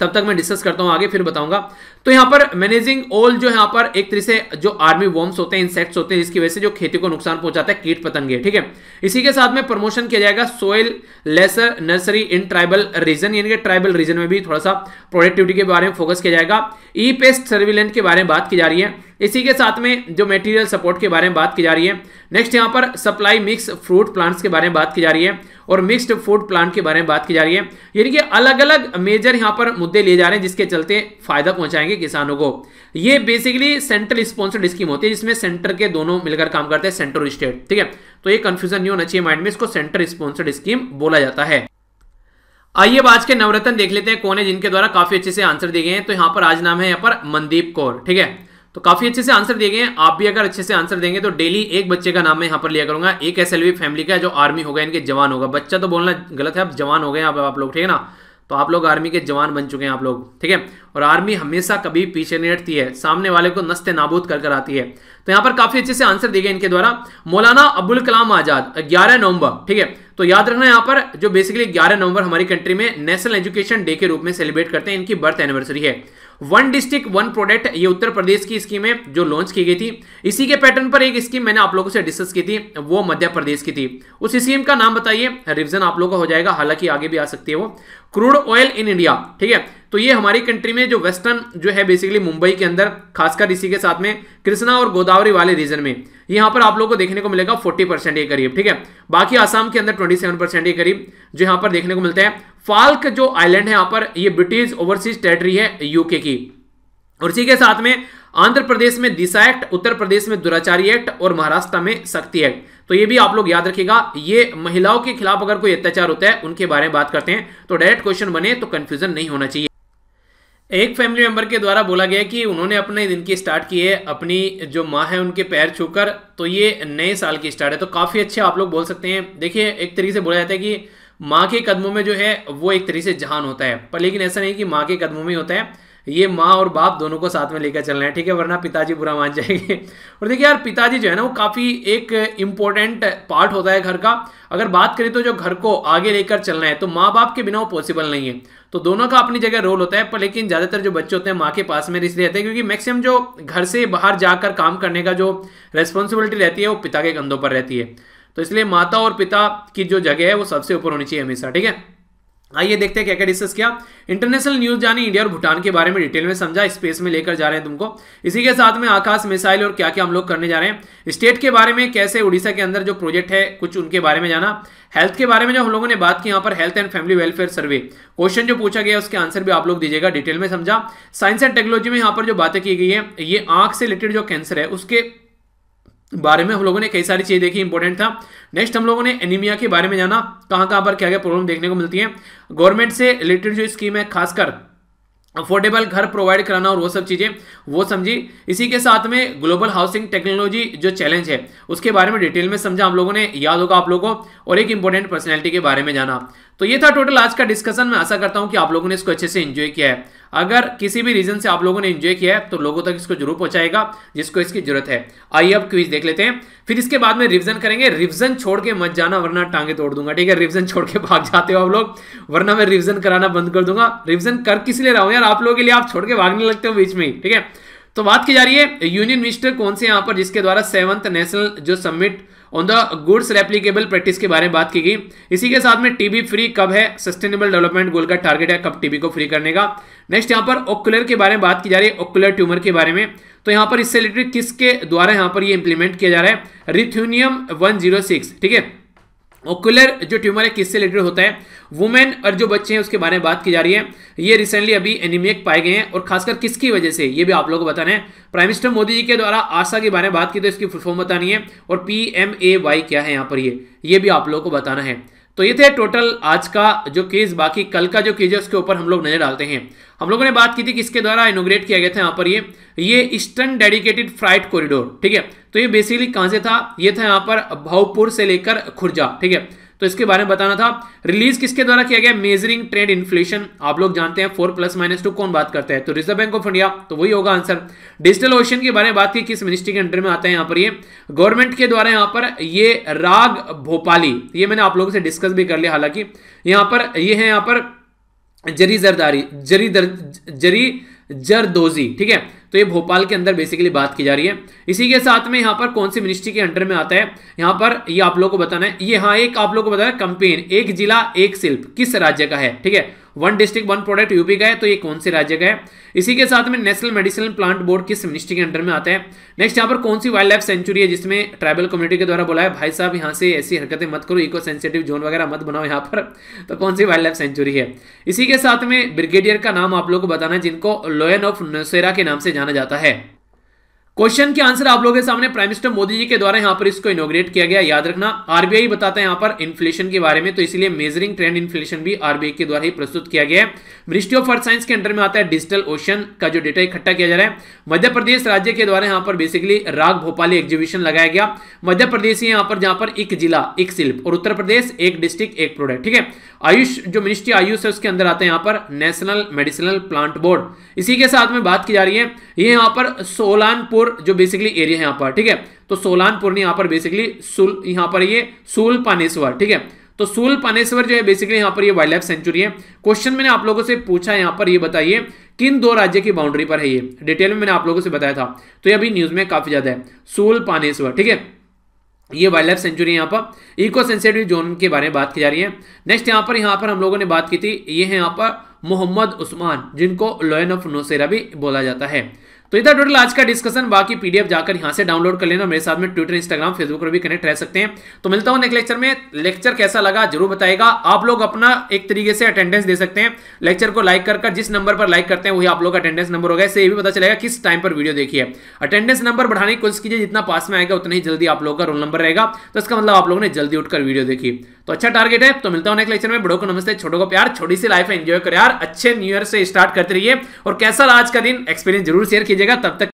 तब तक मैं डिस्कस करता हूं आगे फिर बताऊंगा तो यहाँ पर मैनेजिंग ऑल जो यहाँ पर एक तरह से जो आर्मी वॉर्म्स होते हैं इंसेक्ट्स होते हैं जिसकी वजह से जो खेती को नुकसान पहुंचाता है कीट पतंगे ठीक है इसी के साथ में प्रमोशन किया जाएगा soilless nursery in tribal region यानी कि ट्राइबल रीजन में भी थोड़ा सा प्रोडक्टिविटी के बारे में फोकस किया जाएगा ई पेस्ट सर्विलेंट के बारे में बात की जा रही है इसी के साथ में जो मेटीरियल सपोर्ट के बारे में बात की जा रही है नेक्स्ट यहाँ पर सप्लाई मिक्स फ्रूट प्लांट्स के बारे में बात की जा रही है और मिक्सड फूड प्लांट के बारे में बात की जा रही है यानी कि अलग अलग मेजर यहाँ पर मुद्दे लिए जा रहे हैं जिसके चलते फायदा पहुंचाएंगे किसानों को ये बेसिकली सेंट्रल स्पॉन्सर्ड स्कीम होती है जिसमें सेंटर के दोनों मिलकर काम करते हैं सेंट्रल स्टेट ठीक है तो ये कंफ्यूजन नहीं होना चाहिए माइंड में इसको सेंट्रल स्पॉन्सर्ड स्कीम बोला जाता है आइए अब आज के नवरत्न देख लेते हैं कौन है जिनके द्वारा काफी अच्छे से आंसर दिए गए हैं तो यहाँ पर आज नाम है यहाँ पर मनदीप कौर ठीक है तो काफ़ी अच्छे से आंसर दिए गए आप भी अगर अच्छे से आंसर देंगे तो डेली एक बच्चे का नाम मैं यहाँ पर लिया करूंगा एक एस फैमिली का जो आर्मी होगा इनके जवान होगा बच्चा तो बोलना गलत है आप जवान हो गए आप, आप लोग ठीक है ना तो आप लोग आर्मी के जवान बन चुके हैं आप लोग ठीक है और आर्मी हमेशा कभी पीछे नहीं हटती है सामने वाले को नस्ते नाबूद कर कर आती है तो यहां पर काफ़ी अच्छे से आंसर दिए गए इनके द्वारा मौलाना अबुल कलाम आज़ाद ग्यारह नवंबर ठीक है तो याद रखना यहाँ पर जो बेसिकली ग्यारह नवंबर हमारी कंट्री में नेशनल एजुकेशन डे के रूप में सेलिब्रेट करते हैं इनकी बर्थ एनिवर्सरी है वन डिस्ट्रिक्ट वन प्रोडक्ट ये उत्तर प्रदेश की स्कीम है जो लॉन्च की गई थी इसी के पैटर्न पर एक स्कीम मैंने आप लोगों से डिस्कस की थी वो मध्य प्रदेश की थी उस स्कीम का नाम बताइए रिविजन आप लोगों का हो जाएगा हालांकि आगे भी आ सकती है वो क्रूड ऑयल इन इंडिया ठीक है तो ये हमारी कंट्री में जो वेस्टर्न जो है बेसिकली मुंबई के अंदर खासकर इसी के साथ में कृष्णा और गोदावरी वाले रीजन में यहां पर आप लोग को देखने को मिलेगा 40 परसेंट के करीब ठीक है बाकी आसाम के अंदर 27 परसेंट के करीब जो यहां पर देखने को मिलता है फाल्क जो आइलैंड है यहां पर ये ब्रिटिश ओवरसीज टेरिटरी है यूके की और इसी के साथ में आंध्र प्रदेश में दिशा एक्ट उत्तर प्रदेश में दुराचारी एक्ट और महाराष्ट्र में शक्ति एक्ट तो ये भी आप लोग याद रखिएगा ये महिलाओं के खिलाफ अगर कोई अत्याचार होता है उनके बारे में बात करते हैं तो डायरेक्ट क्वेश्चन बने तो कंफ्यूजन नहीं होना चाहिए एक फैमिली मेंबर के द्वारा बोला गया कि उन्होंने अपने दिन की स्टार्ट की है अपनी जो माँ है उनके पैर छूकर तो ये नए साल की स्टार्ट है तो काफ़ी अच्छे आप लोग बोल सकते हैं देखिए एक तरीके से बोला जाता है कि माँ के कदमों में जो है वो एक तरीके से जहान होता है पर लेकिन ऐसा नहीं कि माँ के कदमों में होता है ये माँ और बाप दोनों को साथ में लेकर चलना है ठीक है वरना पिताजी बुरा मान जाएंगे *laughs* और देखिए यार पिताजी जो है ना वो काफ़ी एक इम्पोर्टेंट पार्ट होता है घर का अगर बात करें तो जो घर को आगे लेकर चलना है तो माँ बाप के बिना वो पॉसिबल नहीं है तो दोनों का अपनी जगह रोल होता है पर लेकिन ज़्यादातर जो बच्चे होते हैं माँ के पास में इसलिए रहते हैं क्योंकि मैक्सिमम जो घर से बाहर जाकर काम करने का जो रेस्पॉन्सिबिलिटी रहती है वो पिता के कंधों पर रहती है तो इसलिए माता और पिता की जो जगह है वो सबसे ऊपर होनी चाहिए हमेशा ठीक है आइए देखते हैं क्या क्या डिस्कस किया इंटरनेशनल न्यूज यानी इंडिया और भूटान के बारे में डिटेल में समझा स्पेस में लेकर जा रहे हैं तुमको इसी के साथ में आकाश मिसाइल और क्या क्या हम लोग करने जा रहे हैं स्टेट के बारे में कैसे उड़ीसा के अंदर जो प्रोजेक्ट है कुछ उनके बारे में जाना हेल्थ के बारे में जो हम लोगों ने बात की यहाँ पर health and family welfare survey question जो पूछा गया उसके आंसर भी आप लोग दीजिएगा डिटेल में समझा साइंस एंड टेक्नोलॉजी में यहाँ पर जो बातें की गई है ये आंख से रिलेटेड जो कैंसर है उसके बारे में हम लोगों ने कई सारी चीज़ें देखी इंपॉर्टेंट था नेक्स्ट हम लोगों ने एनीमिया के बारे में जाना कहां कहां पर क्या क्या प्रॉब्लम देखने को मिलती है गवर्नमेंट से रिलेटेड जो स्कीम है खासकर अफोर्डेबल घर प्रोवाइड कराना और वो सब चीज़ें वो समझी इसी के साथ में ग्लोबल हाउसिंग टेक्नोलॉजी जो चैलेंज है उसके बारे में डिटेल में समझा हम लोगों ने याद होगा आप लोगों को और एक इंपॉर्टेंट पर्सनैलिटी के बारे में जाना तो ये था टोटल आज का डिस्कशन मैं आशा करता हूँ कि आप लोगों ने इसको अच्छे से एंजॉय किया है अगर किसी भी रीजन से आप लोगों ने इंजॉय किया है तो लोगों तक इसको जरूर पहुंचाएगा जिसको इसकी जरूरत है आइए अब क्विज देख लेते हैं फिर इसके बाद में रिविजन करेंगे रिविजन छोड़ के मत जाना वरना टांगे तोड़ दूंगा ठीक है रिविजन छोड़ के भाग जाते हो आप लोग वरना मैं रिविजन कराना बंद कर दूंगा रिविजन कर किस लिए रहा हूं यार आप लोगों के लिए आप छोड़ के भागने लगते हो बीच में ठीक है तो बात की जा रही है यूनियन मिनिस्टर कौन से यहाँ पर जिसके द्वारा सेवंथ नेशनल जो summit on the goods replicable practice के बारे में बात की गई इसी के साथ में टीबी फ्री कब है सस्टेनेबल डेवलपमेंट गोल का टारगेट है कब टीबी को फ्री करने का नेक्स्ट यहाँ पर ओकुलर के बारे में बात की जा रही है ओकुलर ट्यूमर के बारे में तो यहाँ पर इससे रिलेटेड किसके द्वारा यहाँ पर ये इंप्लीमेंट किया जा रहा है रिथ्यूनियम वन ठीक है ओकुलर जो ट्यूमर है किससे रिलेटेड होता है वुमेन और जो बच्चे हैं उसके बारे में बात की जा रही है ये रिसेंटली अभी एनीमियक पाए गए हैं और खासकर किसकी वजह से ये भी आप लोगों को बताना है प्राइम मिनिस्टर मोदी जी के द्वारा आशा के बारे में बात की तो इसकी फुल फॉर्म बतानी है और पी एम ए वाई क्या है यहाँ पर ये ये भी आप लोगों को बताना है तो ये थे टोटल आज का जो केस बाकी कल का जो केस है उसके ऊपर हम लोग नजर डालते हैं हम लोगों ने बात की थी किसके द्वारा इनोग्रेट किया गया था यहाँ पर ये ये ईस्टर्न डेडिकेटेड फ्राइट कॉरिडोर ठीक है तो ये बेसिकली कहाँ से था ये था यहाँ पर भावपुर से लेकर खुर्जा ठीक है तो इसके बारे में बताना था रिलीज किसके द्वारा किया गया मेजरिंग ट्रेड इन्फ्लेशन आप लोग जानते हैं फोर प्लस माइनस टू कौन बात करते हैं तो रिजर्व बैंक ऑफ इंडिया तो वही होगा आंसर डिजिटल ओशन के बारे में बात की किस मिनिस्ट्री के अंडर में आता है यहां पर ये गवर्नमेंट के द्वारा यहां पर ये राग भोपाली ये मैंने आप लोगों से डिस्कस भी कर लिया हालांकि यहां पर ये है यहां पर जरी जरदारी जरी दर जरी जरदोजी ठीक है तो ये भोपाल के अंदर बेसिकली बात की जा रही है इसी के साथ में यहाँ पर कौन सी मिनिस्ट्री के अंडर में आता है यहाँ पर ये आप लोग को बताना है ये हाँ एक आप लोग को बताना कंपेन एक जिला एक शिल्प किस राज्य का है ठीक है one district one product UP का है तो ये कौन से राज्य का है इसी के साथ में नेशनल मेडिसिन प्लांट बोर्ड किस मिनिस्ट्री के अंडर में आता है नेक्स्ट यहाँ पर कौन सी वाइल्ड लाइफ सेंचुरी है जिसमें ट्राइबल कम्युनिटी के द्वारा बोला है भाई साहब यहाँ से ऐसी हरकतें मत करो इको सेंसिटिव जोन वगैरह मत बनाओ यहाँ पर तो कौन सी वाइल्ड लाइफ सेंचुरी है इसी के साथ में ब्रिगेडियर का नाम आप लोग को बताना है जिनको लोयन ऑफ नोसेरा के नाम से जाना जाना जाता है क्वेश्चन के आंसर आप लोगों के सामने प्राइम मिनिस्टर मोदी जी के द्वारा यहाँ पर इसको इनोग्रेट किया गया याद रखना आरबीआई बताता है यहां पर इन्फ्लेशन के बारे में तो इसलिए मेजरिंग ट्रेंड इन्फ्लेशन भी आरबीआई के द्वारा ही प्रस्तुत किया गया है मिनिस्ट्री ऑफ अर्थ साइंस के अंडर में आता है डिजिटल ओशन का जो डेटा इकट्ठा किया जा रहा है मध्य प्रदेश राज्य के द्वारा यहाँ पर बेसिकली राग भोपाली एग्जीबिशन लगाया गया मध्य प्रदेश यहां पर जहां पर एक जिला एक शिल्प और उत्तर प्रदेश एक डिस्ट्रिक्ट एक प्रोडक्ट ठीक है आयुष जो मिनिस्ट्री आयुष है उसके अंदर आता है यहाँ पर नेशनल मेडिसिनल प्लांट बोर्ड इसी के साथ में बात की जा रही है ये यहां पर सोलानपुर सोलानपुर जो बेसिकली एरिया है यहाँ पर ठीक है तो सोलानपुर ने यहाँ पर बेसिकली सुल यहाँ पर ये सुल पानेश्वर ठीक है तो सुल पानेश्वर जो है बेसिकली यहाँ पर ये वाइल्ड लाइफ सेंचुरी है क्वेश्चन मैंने आप लोगों से पूछा यहाँ पर ये बताइए किन दो राज्य की बाउंड्री पर है ये डिटेल में मैंने आप लोगों से बताया था तो ये अभी न्यूज में काफी ज्यादा है सुल पानेश्वर ठीक है ये वाइल्ड लाइफ सेंचुरी है यहाँ पर इको सेंसिटिव जोन के बारे में बात की जा रही है नेक्स्ट यहाँ पर यहाँ पर हम लोगों ने बात की थी ये है यहाँ पर मोहम्मद उस्मान जिनको लॉयन ऑफ नोसेरा भी बोला जाता है तो इधर टोटल आज का डिस्कशन बाकी पीडीएफ जाकर यहां से डाउनलोड कर लेना मेरे साथ में ट्विटर इंस्टाग्राम फेसबुक पर भी कनेक्ट रह सकते हैं तो मिलता हूँ नेक्स्ट लेक्चर में लेक्चर कैसा लगा जरूर बताएगा आप लोग अपना एक तरीके से अटेंडेंस दे सकते हैं लेक्चर को लाइक कर जिस नंबर पर लाइक करते हैं वही आप लोग का अटेंडेंस नंबर होगा इससे भी पता चलेगा किस टाइम पर वीडियो देखिए अटेंडेंस नंबर बढ़ाने की कोशिश कीजिए जितना पास में आएगा उतना ही जल्दी आप लोग का रोल नंबर रहेगा तो इसका मतलब आप लोगों ने जल्दी उठकर वीडियो देखी तो अच्छा टारगेट है तो मिलता हूं नेक्स्ट लेक्चर में बड़ों को नमस्ते छोटों को प्यार छोटी सी लाइफ एंजॉय कर यार अच्छे न्यू ईयर से स्टार्ट करते रहिए और कैसा आज का दिन एक्सपीरियंस जरूर शेयर कीजिए कीजिएगा तब तक